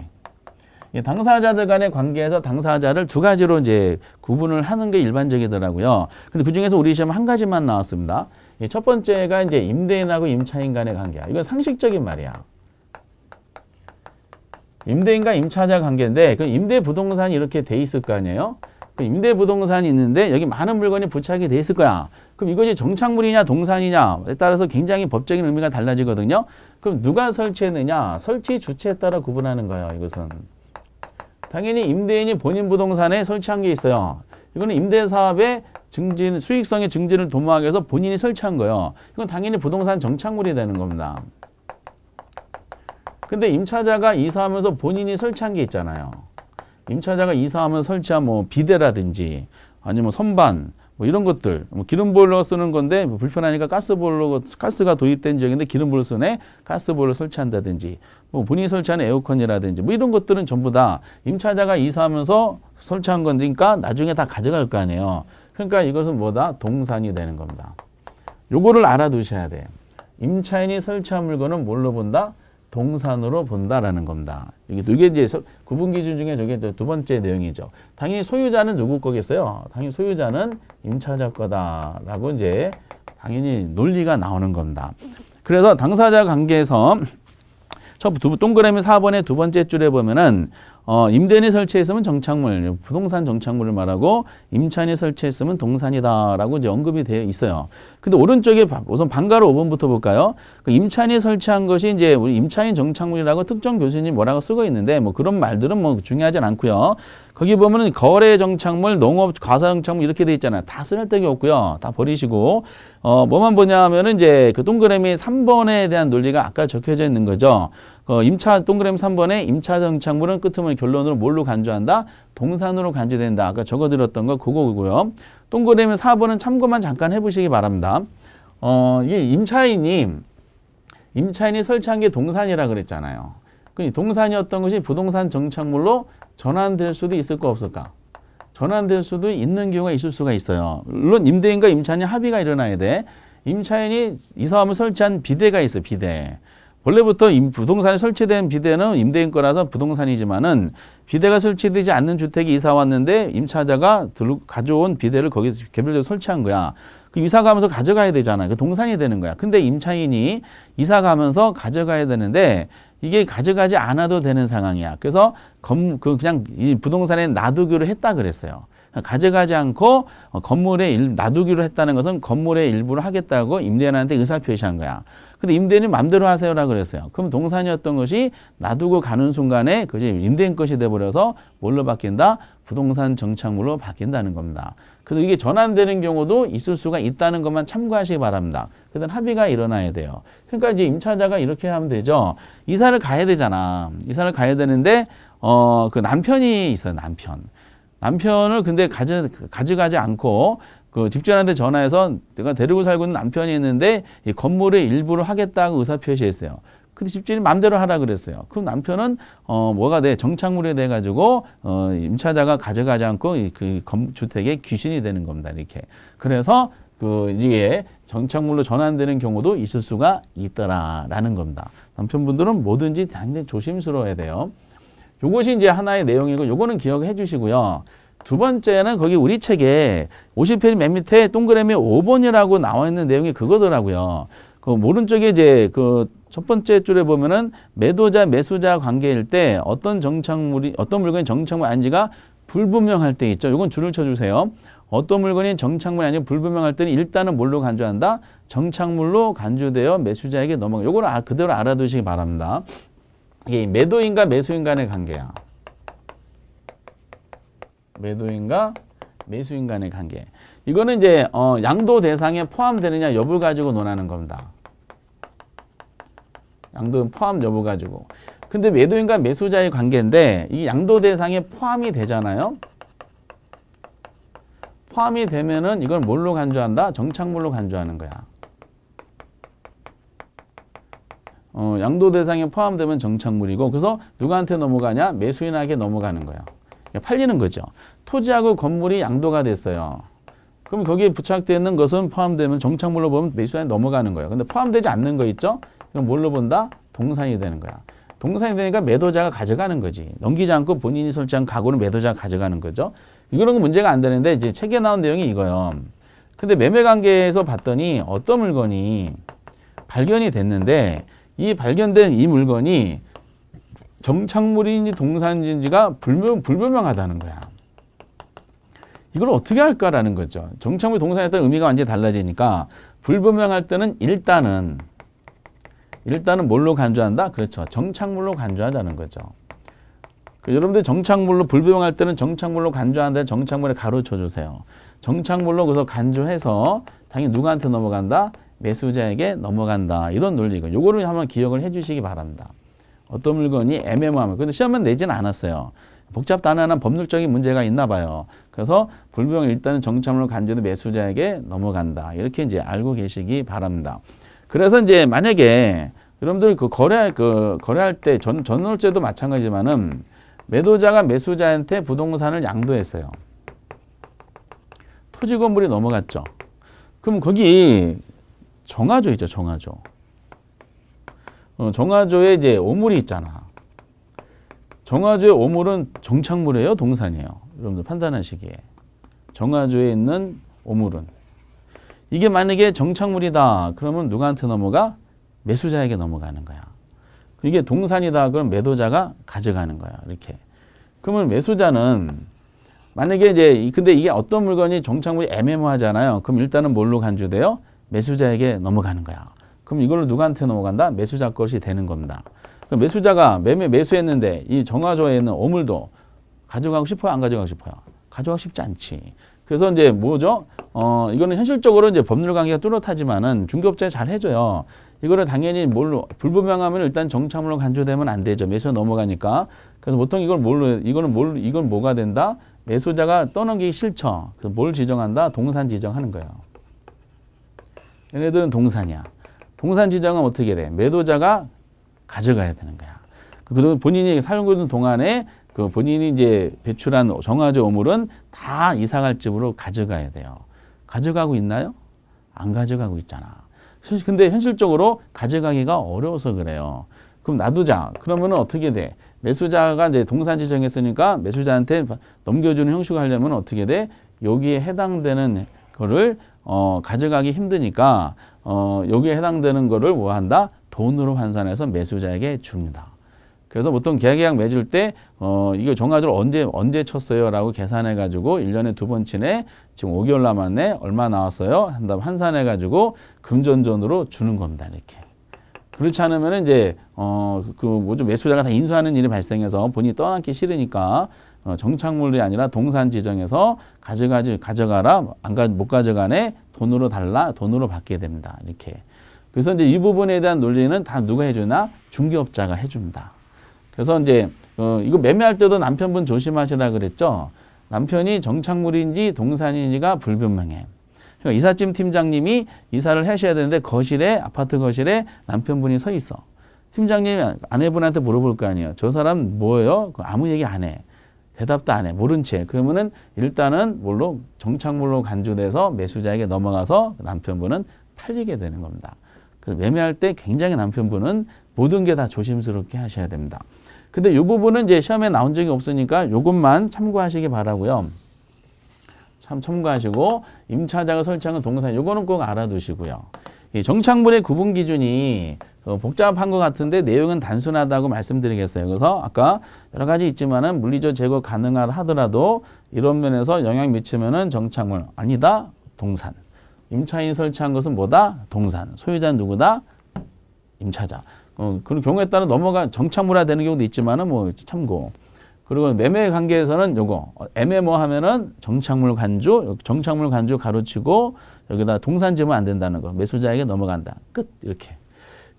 예, 당사자들 간의 관계에서 당사자를 두 가지로 이제 구분을 하는 게 일반적이더라고요. 근데 그 중에서 우리 시험 한 가지만 나왔습니다. 예, 첫 번째가 이제 임대인하고 임차인 간의 관계야. 이건 상식적인 말이야. 임대인과 임차자 관계인데 그 임대 부동산이 이렇게 돼 있을 거 아니에요? 그 임대 부동산이 있는데 여기 많은 물건이 부착이 돼 있을 거야. 그럼 이것이 정착물이냐 동산이냐에 따라서 굉장히 법적인 의미가 달라지거든요. 그럼 누가 설치했느냐? 설치 주체에 따라 구분하는 거예요. 이것은. 당연히 임대인이 본인 부동산에 설치한 게 있어요. 이거는 임대사업의 증진 수익성의 증진을 도모하기 위해서 본인이 설치한 거예요. 이건 당연히 부동산 정착물이 되는 겁니다. 근데 임차자가 이사하면서 본인이 설치한 게 있잖아요. 임차자가 이사하면 설치한 뭐비대라든지 아니면 뭐 선반 뭐 이런 것들 뭐 기름 보일러 쓰는 건데 뭐 불편하니까 가스 보일러 가스가 도입된 지역인데 기름 보일러 쓰네 가스 보일러 설치한다든지 뭐 본인이 설치하는 에어컨이라든지 뭐 이런 것들은 전부 다 임차자가 이사하면서 설치한 건니까 지 나중에 다 가져갈 거 아니에요. 그러니까 이것은 뭐다? 동산이 되는 겁니다. 요거를 알아두셔야 돼. 임차인이 설치한 물건은 뭘로 본다? 동산으로 본다라는 겁니다. 이게 이제 구분 기준 중에 저게 두 번째 내용이죠. 당연히 소유자는 누구 거겠어요? 당연히 소유자는 임차자 거다라고 이제 당연히 논리가 나오는 겁니다. 그래서 당사자 관계에서 첫 두, 동그라미 4번의 두 번째 줄에 보면은 어, 임대인이 설치했으면 정착물, 부동산 정착물을 말하고 임차인이 설치했으면 동산이다라고 이제 언급이 되어 있어요. 근데 오른쪽에 우선 반가로 5번부터 볼까요? 그 임차인이 설치한 것이 이제 우리 임차인 정착물이라고 특정 교수님 뭐라고 쓰고 있는데 뭐 그런 말들은 뭐 중요하진 않고요. 거기 보면은 거래 정착물, 농업 과사 정착물 이렇게 돼 있잖아요. 다 쓸데기 없고요. 다 버리시고 어 뭐만 보냐 하면은 이제 그 동그라미 3번에 대한 논리가 아까 적혀져 있는 거죠. 어, 임차 동그라미 3번에 임차 정착물은 끝트머 결론으로 뭘로 간주한다? 동산으로 간주된다. 아까 적어드렸던 거 그거고요. 동그라미 4번은 참고만 잠깐 해보시기 바랍니다. 어, 이 임차인이 임차인이 설치한 게 동산이라 그랬잖아요. 그 동산이었던 것이 부동산 정착물로 전환될 수도 있을까 없을까? 전환될 수도 있는 경우가 있을 수가 있어요. 물론 임대인과 임차인이 합의가 일어나야 돼. 임차인이 이사하면 설치한 비대가 있어 요 비대. 원래부터 부동산에 설치된 비대는 임대인 거라서 부동산이지만은 비대가 설치되지 않는 주택이 이사 왔는데 임차자가 들 가져온 비대를 거기서 개별적으로 설치한 거야. 그 이사 가면서 가져가야 되잖아. 그 동산이 되는 거야. 근데 임차인이 이사 가면서 가져가야 되는데 이게 가져가지 않아도 되는 상황이야. 그래서 검, 그 그냥 이 부동산에 놔두기로 했다 그랬어요. 가져가지 않고 어, 건물에 일, 놔두기로 했다는 것은 건물의 일부를 하겠다고 임대인한테 의사표시한 거야. 근데 임대인이 맘대로 하세요라 그랬어요. 그럼 동산이었던 것이 놔두고 가는 순간에 그것이 임대인 것이 돼버려서 뭘로 바뀐다? 부동산 정착물로 바뀐다는 겁니다. 그래서 이게 전환되는 경우도 있을 수가 있다는 것만 참고하시기 바랍니다. 그다음 합의가 일어나야 돼요. 그러니까 이제 임차자가 이렇게 하면 되죠. 이사를 가야 되잖아. 이사를 가야 되는데 어 그 남편이 있어요. 남편. 남편을 근데 가져 가져가지 않고 그 집주인한테 전화해서 내가 데리고 살고 있는 남편이 있는데 이 건물의 일부를 하겠다고 의사 표시했어요. 근데 집주인이 마음대로 하라 그랬어요. 그럼 남편은 어 뭐가 돼 정착물에 돼 가지고 어 임차자가 가져가지 않고 그 주택의 귀신이 되는 겁니다. 이렇게. 그래서 그 이게 정착물로 전환되는 경우도 있을 수가 있더라라는 겁니다. 남편분들은 뭐든지 당장히 조심스러워야 돼요. 요것이 이제 하나의 내용이고 요거는 기억해 주시고요. 두 번째는 거기 우리 책에 50페이지 맨 밑에 동그라미 5번이라고 나와 있는 내용이 그거더라고요. 그 오른쪽에 이제 그첫 번째 줄에 보면은 매도자 매수자 관계일 때 어떤 정착물이 어떤 물건이 정착물 아닌지가 불분명할 때 있죠. 이건 줄을 쳐주세요. 어떤 물건이 정착물이 아니고 불분명할 때는 일단은 뭘로 간주한다? 정착물로 간주되어 매수자에게 넘어가. 요거를 아, 그대로 알아두시기 바랍니다. 이게 매도인과 매수인 간의 관계야. 매도인과 매수인 간의 관계. 이거는 이제 어, 양도 대상에 포함되느냐 여부를 가지고 논하는 겁니다. 양도는 포함 여부 가지고. 근데 매도인과 매수자의 관계인데 이 양도 대상에 포함이 되잖아요. 포함이 되면은 이걸 뭘로 간주한다? 정착물로 간주하는 거야. 어, 양도 대상에 포함되면 정착물이고 그래서 누구한테 넘어가냐? 매수인에게 넘어가는 거예요. 그러니까 팔리는 거죠. 토지하고 건물이 양도가 됐어요. 그럼 거기에 부착되는 것은 포함되면 정착물로 보면 매수인에 넘어가는 거예요. 근데 포함되지 않는 거 있죠? 그럼 뭘로 본다? 동산이 되는 거야. 동산이 되니까 매도자가 가져가는 거지. 넘기지 않고 본인이 설치한 가구는 매도자가 가져가는 거죠. 이런 건 문제가 안 되는데 이제 책에 나온 내용이 이거예요. 근데 매매 관계에서 봤더니 어떤 물건이 발견이 됐는데 이 발견된 이 물건이 정착물인지 동산인지가 불명, 불분명하다는 거야. 이걸 어떻게 할까라는 거죠. 정착물 동산에 따른 의미가 완전히 달라지니까 불분명할 때는 일단은 일단은 뭘로 간주한다? 그렇죠. 정착물로 간주하자는 거죠. 그 여러분들 정착물로 불병할 때는 정착물로 간주하는데 정착물에 가로 쳐주세요. 정착물로 그래서 간주해서 당연히 누구한테 넘어간다? 매수자에게 넘어간다. 이런 논리고 요거를 한번 기억을 해주시기 바랍니다. 어떤 물건이 애매모하면 근데 시험은 내지는 않았어요. 복잡단하한 법률적인 문제가 있나 봐요. 그래서 불병 일단은 정착물로 간주는 매수자에게 넘어간다. 이렇게 이제 알고 계시기 바랍니다. 그래서 이제 만약에 여러분들 그 거래할 그 거래할 때 전 전월세도 마찬가지지만은 매도자가 매수자한테 부동산을 양도했어요. 토지 건물이 넘어갔죠. 그럼 거기 정화조 있죠, 정화조. 어, 정화조에 이제 오물이 있잖아. 정화조의 오물은 정착물이에요, 동산이에요. 여러분들 판단하시기에. 정화조에 있는 오물은. 이게 만약에 정착물이다. 그러면 누구한테 넘어가? 매수자에게 넘어가는 거야. 이게 동산이다 그럼 매도자가 가져가는 거야. 이렇게. 그러면 매수자는 만약에 이제 근데 이게 어떤 물건이 정착물이 애매모하잖아요. 그럼 일단은 뭘로 간주돼요? 매수자에게 넘어가는 거야. 그럼 이걸 누구한테 넘어간다? 매수자 것이 되는 겁니다. 그럼 매수자가 매매 매수했는데 이 정화조에 있는 오물도 가져가고 싶어요? 안 가져가고 싶어요? 가져가고 싶지 않지. 그래서 이제 뭐죠? 어, 이거는 현실적으로 이제 법률 관계가 뚜렷하지만은 중개업자에 잘 해줘요. 이거를 당연히 뭘로 불분명하면 일단 정참으로 간주되면 안 되죠. 매수 넘어가니까. 그래서 보통 이걸 뭘로 이거는 뭘 이건 뭐가 된다? 매수자가 떠넘기기 싫죠. 그래서 뭘 지정한다? 동산 지정하는 거예요. 얘네들은 동산이야. 동산 지정은 어떻게 돼? 매도자가 가져가야 되는 거야. 그리 본인이 사용 있는 동안에 그 본인이 이제 배출한 정화제 오물은 다 이사갈 집으로 가져가야 돼요. 가져가고 있나요? 안 가져가고 있잖아. 사실 근데 현실적으로 가져가기가 어려워서 그래요. 그럼 놔두자. 그러면 어떻게 돼? 매수자가 이제 동산 지정했으니까 매수자한테 넘겨주는 형식을 하려면 어떻게 돼? 여기에 해당되는 거를 어, 가져가기 힘드니까 어, 여기에 해당되는 거를 뭐 한다? 돈으로 환산해서 매수자에게 줍니다. 그래서 보통 계약 맺을 때, 어, 이거 종가주를 언제, 언제 쳤어요? 라고 계산해가지고, 1년에 두 번 치네, 지금 5개월 남았네, 얼마 나왔어요? 한 다음 환산해가지고, 금전전으로 주는 겁니다, 이렇게. 그렇지 않으면 이제, 어, 그, 뭐죠, 매수자가 다 인수하는 일이 발생해서 본인이 떠안기 싫으니까, 어, 정착물이 아니라 동산 지정에서 가져가지, 가져가라, 안 가, 못 가져가네, 돈으로 달라, 돈으로 받게 됩니다, 이렇게. 그래서 이제 이 부분에 대한 논리는 다 누가 해주나? 중개업자가 해줍니다. 그래서 이제 어, 이거 매매할 때도 남편분 조심하시라 그랬죠. 남편이 정착물인지 동산인지가 불분명해. 그러니까 이삿짐 팀장님이 이사를 하셔야 되는데 거실에 아파트 거실에 남편분이 서 있어. 팀장님이 아내분한테 물어볼 거 아니에요. 저 사람 뭐예요? 그 아무 얘기 안 해. 대답도 안 해. 모른 채. 그러면은 일단은 뭘로 정착물로 간주돼서 매수자에게 넘어가서 남편분은 팔리게 되는 겁니다. 그래서 매매할 때 굉장히 남편분은 모든 게 다 조심스럽게 하셔야 됩니다. 근데 이 부분은 이제 시험에 나온 적이 없으니까 이것만 참고하시기 바라고요. 참 참고하시고 임차자가 설치한 건 동산 이거는 꼭 알아두시고요. 이정착분의 구분 기준이 어, 복잡한 것 같은데 내용은 단순하다고 말씀드리겠어요. 그래서 아까 여러 가지 있지만은 물리적 제거 가능하다 하더라도 이런 면에서 영향 미치면은 정착물 아니다 동산. 임차인 설치한 것은 뭐다 동산. 소유자 는 누구다 임차자. 어, 그런 경우에 따라 넘어가 정착물화되는 경우도 있지만은 뭐 참고. 그리고 매매 관계에서는 요거 MMO 어, 하면은 정착물 간주, 정착물 간주 가로치고 여기다 동산 지면 안 된다는 거. 매수자에게 넘어간다. 끝 이렇게.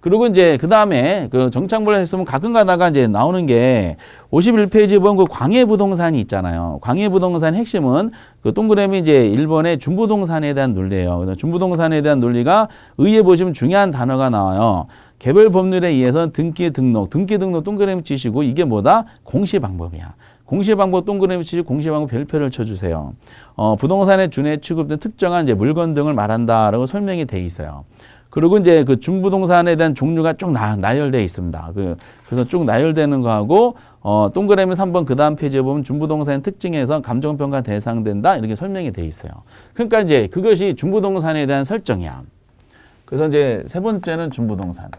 그리고 이제 그 다음에 그 정착물 했으면 가끔 가다가 이제 나오는 게 51페이지 보면 그 광해 부동산이 있잖아요. 광해 부동산 핵심은 그 동그라미 이제 일본의 중부동산에 대한 논리예요. 중부동산에 대한 논리가 의해 보시면 중요한 단어가 나와요. 개별 법률에 의해서는 등기 등록, 등기 등록 동그라미 치시고 이게 뭐다? 공시 방법이야. 공시 방법 동그라미 치시 고 공시 방법 별표를 쳐주세요. 어, 부동산의 준해 취급된 특정한 이제 물건 등을 말한다라고 설명이 돼 있어요. 그리고 이제 그 준부동산에 대한 종류가 쭉 나, 나열돼 있습니다. 그, 그래서 쭉 나열되는 거하고 어, 동그라미 3번 그 다음 페이지에 보면 준부동산의 특징에서 감정평가 대상된다 이렇게 설명이 돼 있어요. 그러니까 이제 그것이 준부동산에 대한 설정이야. 그래서 이제 세 번째는 준부동산.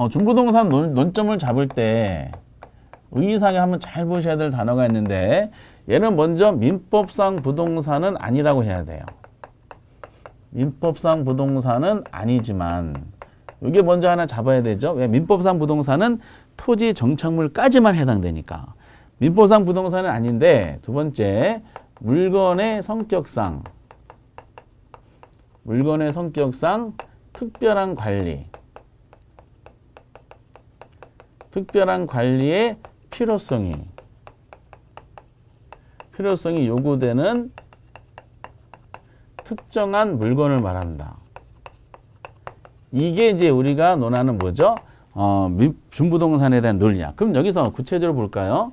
어, 중부동산 논, 점을 잡을 때의의상에 한번 잘 보셔야 될 단어가 있는데 얘는 먼저 민법상 부동산은 아니라고 해야 돼요. 민법상 부동산은 아니지만 이게 먼저 하나 잡아야 되죠. 왜? 민법상 부동산은 토지 정착물까지만 해당되니까. 민법상 부동산은 아닌데 두 번째 물건의 성격상 물건의 성격상 특별한 관리 특별한 관리의 필요성이 필요성이 요구되는 특정한 물건을 말한다. 이게 이제 우리가 논하는 뭐죠? 어, 준부동산에 대한 논리야. 그럼 여기서 구체적으로 볼까요?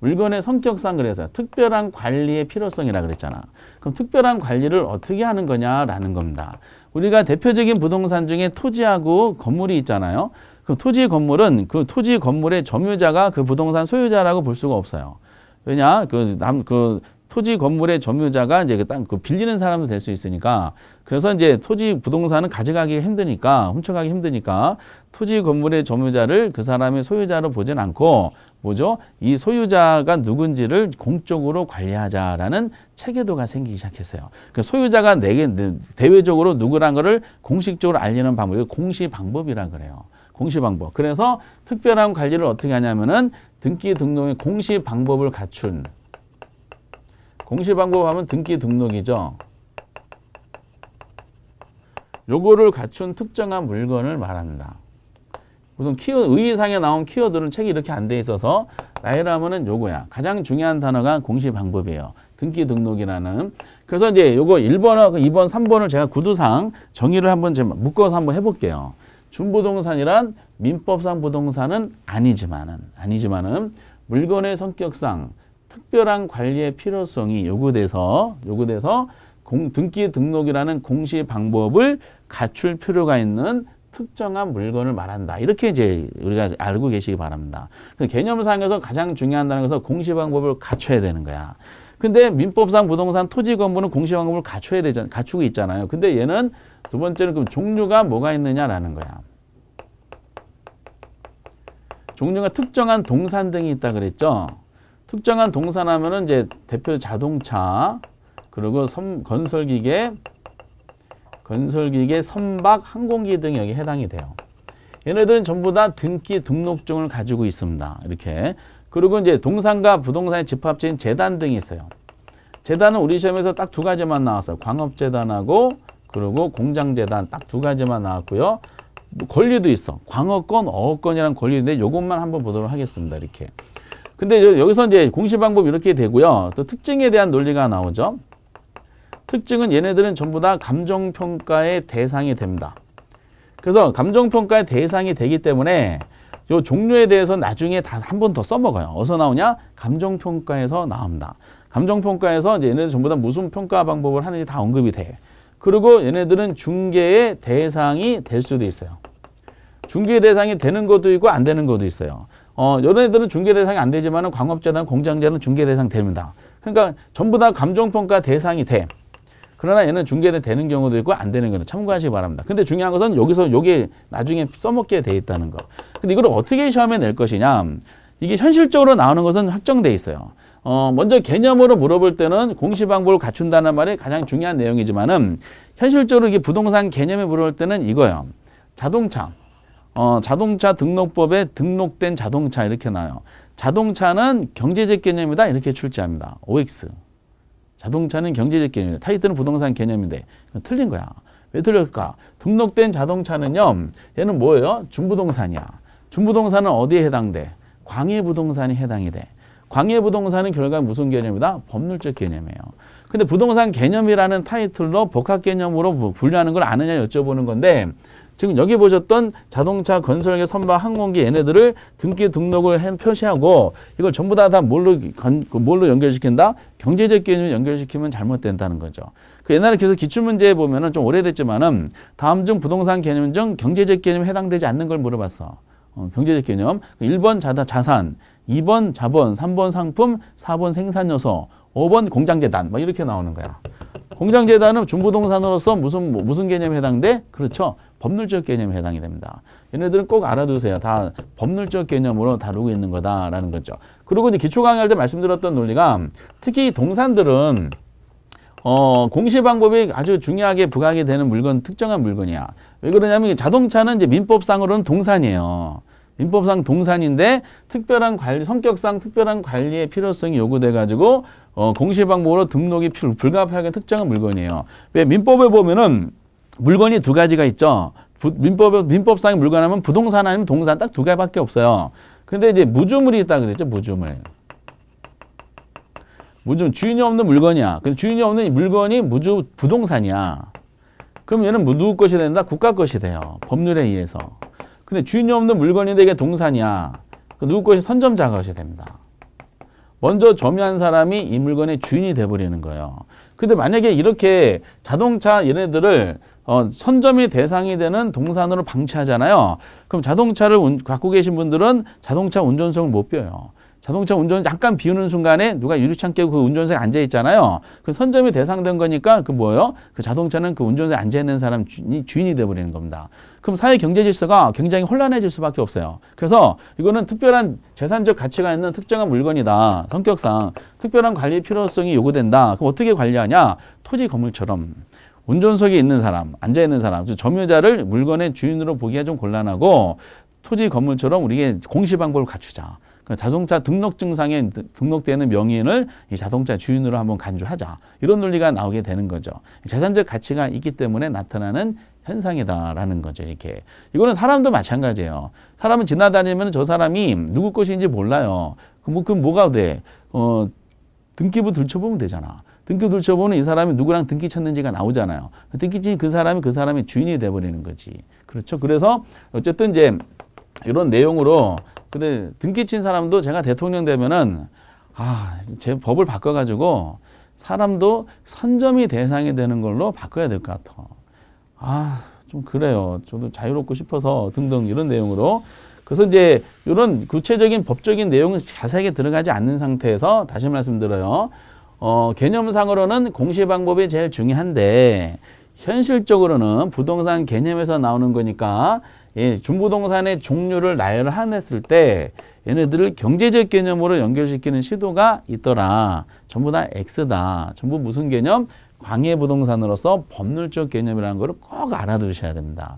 물건의 성격상 그래서 특별한 관리의 필요성이라 그랬잖아. 그럼 특별한 관리를 어떻게 하는 거냐라는 겁니다. 우리가 대표적인 부동산 중에 토지하고 건물이 있잖아요. 그 토지 건물은 그 토지 건물의 점유자가 그 부동산 소유자라고 볼 수가 없어요. 왜냐? 그 남, 그 토지 건물의 점유자가 이제 그 땅, 그 빌리는 사람도 될 수 있으니까 그래서 이제 토지 부동산은 가져가기 힘드니까 훔쳐가기 힘드니까 토지 건물의 점유자를 그 사람의 소유자로 보진 않고 뭐죠? 이 소유자가 누군지를 공적으로 관리하자라는 체계도가 생기기 시작했어요. 그 소유자가 내게 대외적으로 누구란 거를 공식적으로 알리는 방법이 공시 방법이라 그래요. 공시 방법. 그래서 특별한 관리를 어떻게 하냐면은 등기 등록의 공시 방법을 갖춘 공시 방법 하면 등기 등록이죠. 요거를 갖춘 특정한 물건을 말합니다. 우선 키워 의의상에 나온 키워드는 책이 이렇게 안 돼 있어서 나열하면은 요거야. 가장 중요한 단어가 공시 방법이에요. 등기 등록이라는. 그래서 이제 요거 1번하고 2번, 3번을 제가 구두상 정의를 한번 묶어서 한번 해볼게요. 준부동산이란 민법상 부동산은 아니지만은 아니지만은 물건의 성격상 특별한 관리의 필요성이 요구돼서 요구돼서 공, 등기 등록이라는 공시 방법을 갖출 필요가 있는 특정한 물건을 말한다. 이렇게 이제 우리가 알고 계시기 바랍니다. 그 개념상에서 가장 중요하다는 것은 공시 방법을 갖춰야 되는 거야. 근데 민법상 부동산 토지 건물은 공시황금을 갖춰야 되잖아요. 갖추고 있잖아요. 근데 얘는 두 번째는 그럼 종류가 뭐가 있느냐라는 거야. 종류가 특정한 동산 등이 있다 그랬죠. 특정한 동산 하면은 이제 대표 자동차 그리고 섬, 건설기계 건설기계 선박 항공기 등 여기 해당이 돼요. 얘네들은 전부 다 등기 등록증을 가지고 있습니다. 이렇게 그리고 이제 동산과 부동산의 집합체인 재단 등이 있어요. 재단은 우리 시험에서 딱 두 가지만 나왔어요. 광업재단하고 그리고 공장재단 딱 두 가지만 나왔고요. 뭐 권리도 있어. 광업권 어업권이란 권리인데 이것만 한번 보도록 하겠습니다. 이렇게. 근데 여기서 이제 공시 방법 이렇게 되고요. 또 특징에 대한 논리가 나오죠. 특징은 얘네들은 전부 다 감정평가의 대상이 됩니다. 그래서 감정평가의 대상이 되기 때문에 요 종류에 대해서 나중에 다 한 번 더 써먹어요. 어디서 나오냐? 감정평가에서 나옵니다. 감정평가에서 얘네들 전부 다 무슨 평가 방법을 하는지 다 언급이 돼. 그리고 얘네들은 중개의 대상이 될 수도 있어요. 중개 대상이 되는 것도 있고 안 되는 것도 있어요. 어, 얘네들은 중개 대상이 안 되지만 광업재단, 공장재단 중개 대상 됩니다. 그러니까 전부 다 감정평가 대상이 돼. 그러나 얘는 중개는 되는 경우도 있고 안 되는 경우 도 참고하시기 바랍니다. 근데 중요한 것은 여기서 이게 나중에 써먹게 돼 있다는 거. 근데 이걸 어떻게 시험에 낼 것이냐. 이게 현실적으로 나오는 것은 확정돼 있어요. 어, 먼저 개념으로 물어볼 때는 공시방법을 갖춘다는 말이 가장 중요한 내용이지만은 현실적으로 이게 부동산 개념에 물어볼 때는 이거예요. 자동차. 어, 자동차 등록법에 등록된 자동차 이렇게 나와요. 자동차는 경제적 개념이다 이렇게 출제합니다. OX. 자동차는 경제적 개념이다. 타이틀은 부동산 개념인데 틀린 거야. 왜 틀릴까? 등록된 자동차는요. 얘는 뭐예요? 준부동산이야. 준부동산은 어디에 해당돼? 광해부동산이 해당이 돼. 광해부동산은 결과 무슨 개념이다? 법률적 개념이에요. 근데 부동산 개념이라는 타이틀로 복합 개념으로 분류하는 걸 아느냐 여쭤보는 건데 지금 여기 보셨던 자동차 건설계 선박 항공기 얘네들을 등기 등록을 해 표시하고 이걸 전부 다 다 뭘로 그 뭘로 연결시킨다? 경제적 개념 으 연결시키면 잘못된다는 거죠. 그 옛날에 계속 기출문제 보면은 좀 오래됐지만은 다음 중 부동산 개념 중 경제적 개념에 해당되지 않는 걸 물어봤어. 어, 경제적 개념. 1번 그 자다, 자산, 2번 자본, 3번 상품, 4번 생산요소, 5번 공장재단. 막 이렇게 나오는 거야. 공장재단은 중부동산으로서 무슨, 뭐, 무슨 개념에 해당돼? 그렇죠. 법률적 개념에 해당이 됩니다. 얘네들은 꼭 알아두세요. 다 법률적 개념으로 다루고 있는 거다라는 거죠. 그리고 이제 기초 강의할 때 말씀드렸던 논리가 특히 동산들은 어, 공시 방법이 아주 중요하게 부각이 되는 물건, 특정한 물건이야. 왜 그러냐면 자동차는 이제 민법상으로는 동산이에요. 민법상 동산인데 특별한 관리, 성격상 특별한 관리의 필요성이 요구돼가지고 어, 공시 방법으로 등록이 불가피하게 특정한 물건이에요. 왜 민법에 보면은 물건이 두 가지가 있죠. 부, 민법, 민법상 물건하면 부동산 아니면 동산 딱 두 개밖에 없어요. 근데 이제 무주물이 있다 그랬죠. 무주물. 무주 주인이 없는 물건이야. 근데 주인이 없는 물건이 무주 부동산이야. 그럼 얘는 뭐 누구 것이 된다? 국가 것이 돼요. 법률에 의해서. 근데 주인이 없는 물건인데 이게 동산이야. 그 누구 것이 선점자 것이 됩니다. 먼저 점유한 사람이 이 물건의 주인이 돼버리는 거예요. 근데 만약에 이렇게 자동차 얘네들을 어, 선점이 대상이 되는 동산으로 방치하잖아요. 그럼 자동차를 운, 갖고 계신 분들은 자동차 운전석을 못빼요 자동차 운전 잠깐 비우는 순간에 누가 유리창 깨고 그 운전석에 앉아 있잖아요. 그 선점이 대상된 거니까 그 뭐예요? 그 자동차는 그 운전석에 앉아 있는 사람 주인이 주인이 돼 버리는 겁니다. 그럼 사회 경제 질서가 굉장히 혼란해질 수밖에 없어요. 그래서 이거는 특별한 재산적 가치가 있는 특정한 물건이다. 성격상 특별한 관리 필요성이 요구된다. 그럼 어떻게 관리하냐? 토지 건물처럼 운전석에 있는 사람, 앉아 있는 사람, 즉 점유자를 물건의 주인으로 보기가 좀 곤란하고 토지 건물처럼 우리의 공시방법을 갖추자. 그 자동차 등록증상에 등록되는 명의인을 이 자동차 주인으로 한번 간주하자. 이런 논리가 나오게 되는 거죠. 재산적 가치가 있기 때문에 나타나는 현상이다라는 거죠. 이렇게. 이거는 사람도 마찬가지예요. 사람은 지나다니면 저 사람이 누구 것인지 몰라요. 그럼 뭐, 그 뭐가 돼? 어, 등기부 들춰보면 되잖아. 등기 들춰보면이 사람이 누구랑 등기 쳤는지가 나오잖아요. 등기 친 그 사람이 그 사람의 주인이 돼버리는 거지. 그렇죠. 그래서 어쨌든 이제 이런 내용으로 근데 등기 친 사람도 제가 대통령 되면은 아, 제 법을 바꿔가지고 사람도 선점이 대상이 되는 걸로 바꿔야 될 것 같아. 아, 좀 그래요. 저도 자유롭고 싶어서 등등 이런 내용으로. 그래서 이제 이런 구체적인 법적인 내용은 자세하게 들어가지 않는 상태에서 다시 말씀드려요. 어, 개념상으로는 공시 방법이 제일 중요한데 현실적으로는 부동산 개념에서 나오는 거니까 예, 중부동산의 종류를 나열해냈을 때 얘네들을 경제적 개념으로 연결시키는 시도가 있더라. 전부 다 X다. 전부 무슨 개념? 광해부동산으로서 법률적 개념이라는 거를 꼭 알아두셔야 됩니다.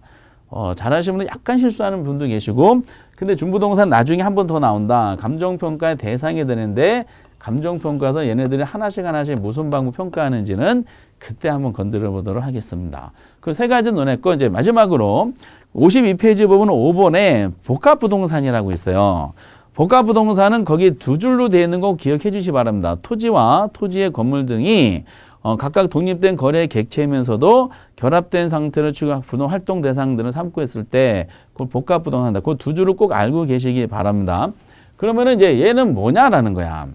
어, 잘하시는 약간 실수하는 분도 계시고 근데 중부동산 나중에 한 번 더 나온다. 감정평가의 대상이 되는데 감정평가서 얘네들이 하나씩 하나씩 무슨 방법 평가하는지는 그때 한번 건드려 보도록 하겠습니다. 그 세 가지 논했고 이제 마지막으로 52페이지 부분 5번에 복합부동산이라고 있어요. 복합부동산은 거기 두 줄로 되어 있는 거 기억해 주시 바랍니다. 토지와 토지의 건물 등이 어, 각각 독립된 거래의 객체이면서도 결합된 상태로 추가 부동 활동 대상들을 삼고 있을 때그 복합부동산이다. 그 두 줄을 꼭 알고 계시기 바랍니다. 그러면은 이제 얘는 뭐냐라는 거야.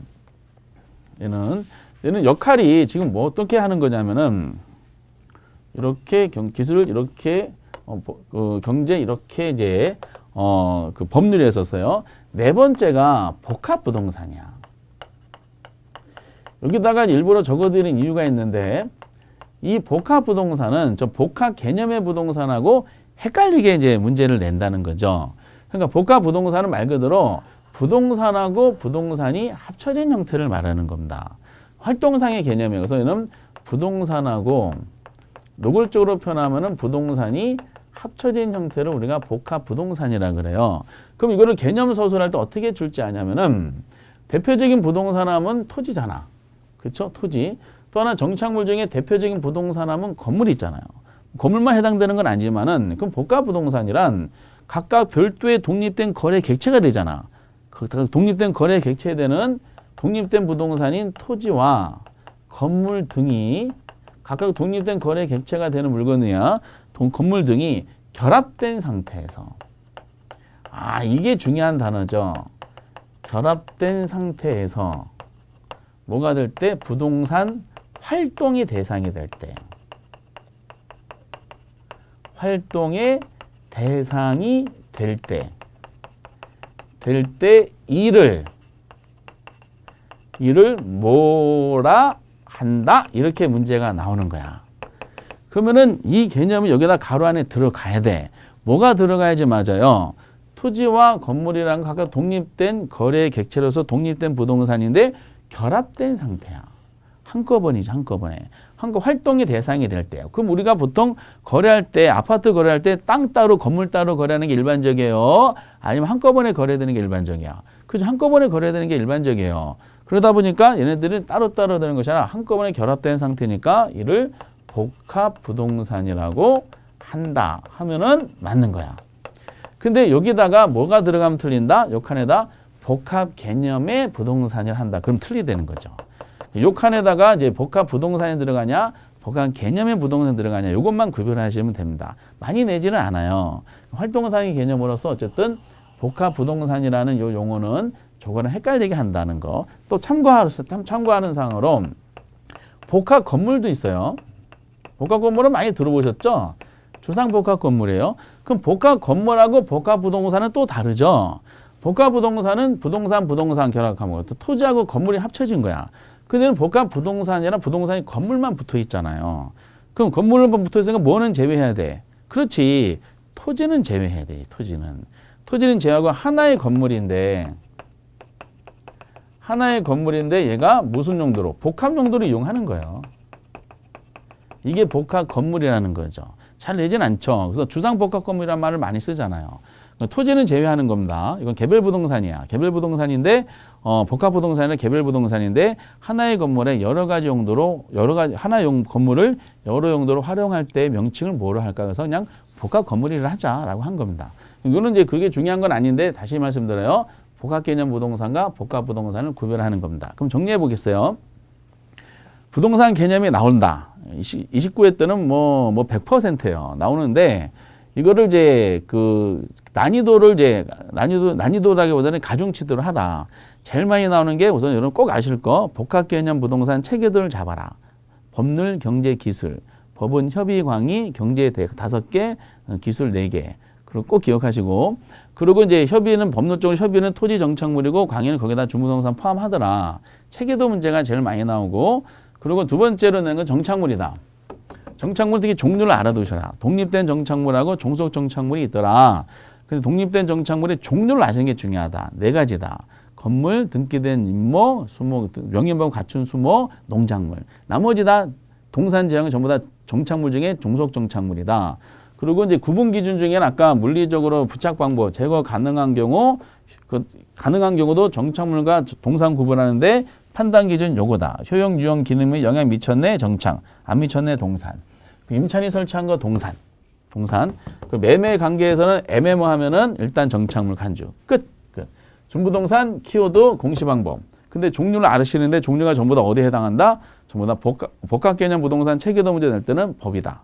얘는 얘는 역할이 지금 뭐 어떻게 하는 거냐면은 이렇게 경, 기술 이렇게 어, 그 경제 이렇게 이제 어, 그 법률에 있어서요. 네 번째가 복합부동산이야. 여기다가 일부러 적어드린 이유가 있는데 이 복합부동산은 저 복합 개념의 부동산하고 헷갈리게 이제 문제를 낸다는 거죠. 그러니까 복합부동산은 말 그대로 부동산하고 부동산이 합쳐진 형태를 말하는 겁니다. 활동상의 개념이어서 이는 부동산하고 노골적으로 표현하면 부동산이 합쳐진 형태를 우리가 복합부동산이라 그래요. 그럼 이거를 개념 서술할 때 어떻게 줄지 아냐면은 대표적인 부동산함은 토지잖아. 그렇죠? 토지. 또 하나 정착물 중에 대표적인 부동산함은 건물 있잖아요. 건물만 해당되는 건 아니지만은 그럼 복합 부동산이란 각각 별도의 독립된 거래 객체가 되잖아. 독립된 거래 객체에는 대 독립된 부동산인 토지와 건물 등이 각각 독립된 거래 객체가 되는 물건이야 동, 건물 등이 결합된 상태에서 아 이게 중요한 단어죠. 결합된 상태에서 뭐가 될 때 부동산 활동이 대상이 될 때 활동의 대상이 될때 될때 이를 이를 뭐라 한다 이렇게 문제가 나오는 거야. 그러면은 이 개념이 여기다 가로 안에 들어가야 돼. 뭐가 들어가야지 맞아요. 토지와 건물이랑 각각 독립된 거래의 객체로서 독립된 부동산인데 결합된 상태야. 한꺼번이지 한꺼번에. 한거 활동의 대상이 될 때요. 그럼 우리가 보통 거래할 때 아파트 거래할 때 땅 따로 건물 따로 거래하는 게 일반적이에요. 아니면 한꺼번에 거래되는 게 일반적이야. 그죠? 한꺼번에 거래되는 게 일반적이에요. 그러다 보니까 얘네들은 따로따로 되는 것이 아니라 한꺼번에 결합된 상태니까 이를 복합부동산이라고 한다 하면은 맞는 거야. 근데 여기다가 뭐가 들어가면 틀린다? 요 칸에다 복합 개념의 부동산을 한다. 그럼 틀리되는 거죠. 요 칸에다가 이제 복합 부동산에 들어가냐 복합 개념의 부동산 들어가냐 이것만 구별하시면 됩니다. 많이 내지는 않아요. 활동상의 개념으로서 어쨌든 복합 부동산이라는 요 용어는 저거는 헷갈리게 한다는 거. 또 참고하, 참고하는 상으로 복합 건물도 있어요. 복합 건물은 많이 들어보셨죠? 주상 복합 건물이에요. 그럼 복합 건물하고 복합 부동산은 또 다르죠. 복합 부동산은 부동산 부동산 결합하거 토지하고 건물이 합쳐진 거야. 그들은 런 복합 부동산이라 부동산이 건물만 붙어 있잖아요. 그럼 건물만 붙어 있으니까 뭐는 제외해야 돼? 그렇지. 토지는 제외해야 돼. 토지는. 토지는 제외하고 하나의 건물인데 하나의 건물인데 얘가 무슨 용도로? 복합 용도로 이용하는 거예요. 이게 복합 건물이라는 거죠. 잘 되진 않죠. 그래서 주상복합 건물이라는 말을 많이 쓰잖아요. 어, 토지는 제외하는 겁니다. 이건 개별 부동산이야. 개별 부동산인데 어, 복합 부동산은 개별 부동산인데 하나의 건물에 여러 가지 용도로 여러 가지 하나 용 건물을 여러 용도로 활용할 때 명칭을 뭐로 할까 그래서 그냥 복합 건물이라 하자라고 한 겁니다. 이거는 이제 그게 중요한 건 아닌데 다시 말씀드려요. 복합 개념 부동산과 복합 부동산을 구별하는 겁니다. 그럼 정리해 보겠어요. 부동산 개념이 나온다. 2 29회 때는 뭐, 뭐 100%예요. 나오는데 이거를 이제 그 난이도를 이제 난이도 난이도라기보다는 가중치도를 하라. 제일 많이 나오는 게 우선 여러분 꼭 아실 거 복합 개념 부동산 체계들을 잡아라. 법률, 경제, 기술, 법은 협의, 광의, 경제 대 다섯 개, 어, 기술 네 개. 그리고 꼭 기억하시고 그리고 이제 협의는 법률적 협의는 토지 정착물이고 광의는 거기다 주무성산 포함하더라. 체계도 문제가 제일 많이 나오고 그리고 두 번째로 낸 건 정착물이다. 정착물 특히 종류를 알아두셔라. 독립된 정착물하고 종속 정착물이 있더라. 근데 독립된 정착물의 종류를 아시는 게 중요하다. 네 가지다. 건물, 등기된 임모, 수목, 명의범 갖춘 수목, 농작물. 나머지 다 동산 지형은 전부 다 정착물 중에 종속 정착물이다. 그리고 이제 구분 기준 중에는 아까 물리적으로 부착 방법 제거 가능한 경우 그 가능한 경우도 정착물과 동산 구분하는데 판단 기준 요거다. 효용 유형 기능에 영향 미쳤네 정착 안 미쳤네 동산. 임찬이 설치한 거 동산. 동산. 그 매매 관계에서는 MMO 하면은 일단 정착물 간주. 끝. 끝. 중부동산 키워드 공시방법. 근데 종류를 아으시는데 종류가 전부 다 어디에 해당한다? 전부 다 복가, 복합 개념 부동산 체계도 문제 낼 때는 법이다.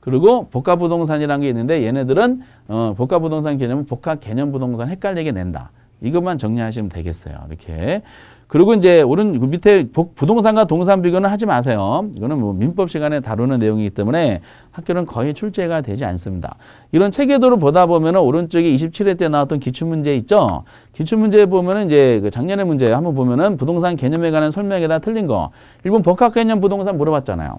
그리고 복합 부동산이라는 게 있는데 얘네들은 어, 복합 부동산 개념은 복합 개념 부동산 헷갈리게 낸다. 이것만 정리하시면 되겠어요. 이렇게. 그리고 이제 오른 그 밑에 부동산과 동산 비교는 하지 마세요. 이거는 뭐 민법 시간에 다루는 내용이기 때문에 학교는 거의 출제가 되지 않습니다. 이런 체계도를 보다 보면 오른쪽에 27회 때 나왔던 기출문제 있죠. 기출문제 보면 이제 그 작년에 문제 한번 보면은 부동산 개념에 관한 설명에다 틀린 거. 일본 복합 개념 부동산 물어봤잖아요.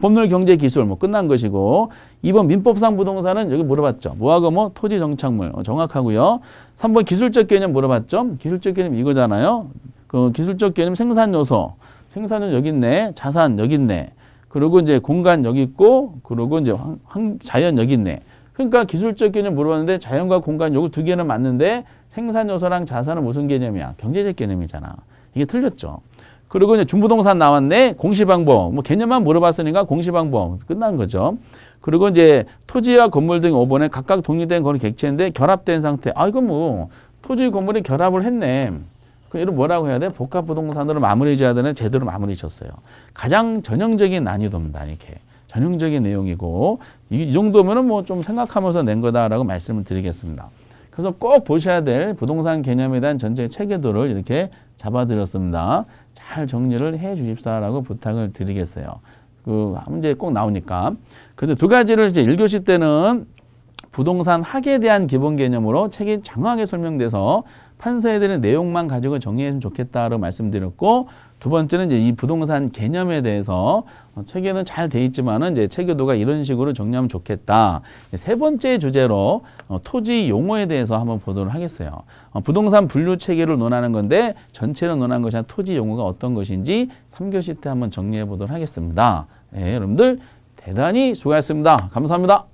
법률 경제 기술 뭐 끝난 것이고 2번 민법상 부동산은 여기 물어봤죠. 뭐하고 뭐 토지 정착물 어, 정확하고요. 3번 기술적 개념 물어봤죠. 기술적 개념 이거잖아요. 그 기술적 개념 생산 요소 생산은 여기 있네. 자산 여기 있네. 그리고 이제 공간 여기 있고 그리고 이제 황, 황, 자연 여기 있네. 그러니까 기술적 개념 물어봤는데 자연과 공간 요거 두 개는 맞는데 생산 요소랑 자산은 무슨 개념이야? 경제적 개념이잖아. 이게 틀렸죠. 그리고 이제 중부동산 나왔네. 공시방법. 뭐 개념만 물어봤으니까 공시방법. 끝난 거죠. 그리고 이제 토지와 건물 등 5번에 각각 독립된 거는 객체인데 결합된 상태. 아, 이거 뭐 토지 건물이 결합을 했네. 그럼 뭐라고 해야 돼? 복합부동산으로 마무리 지어야 되는 제대로 마무리 지었어요 가장 전형적인 난이도입니다. 이렇게. 전형적인 내용이고 이, 정도면 은뭐 좀 생각하면서 낸 거다라고 말씀을 드리겠습니다. 그래서 꼭 보셔야 될 부동산 개념에 대한 전체 체계도를 이렇게 잡아드렸습니다. 잘 정리를 해 주십사라고 부탁을 드리겠어요. 그 문제 꼭 나오니까. 그래서 두 가지를 이제 1교시 때는 부동산 학에 대한 기본 개념으로 책이 장황하게 설명돼서 판서에 대한 내용만 가지고 정리해주면 좋겠다고 말씀드렸고 두 번째는 이제 이 부동산 개념에 대해서 체계는 어, 잘돼 있지만은 이제 체계도가 이런 식으로 정리하면 좋겠다. 세 번째 주제로 어, 토지 용어에 대해서 한번 보도록 하겠어요. 어, 부동산 분류 체계를 논하는 건데 전체를 논하는 것이 토지 용어가 어떤 것인지 삼교시때 한번 정리해 보도록 하겠습니다. 예, 여러분들 대단히 수고하셨습니다. 감사합니다.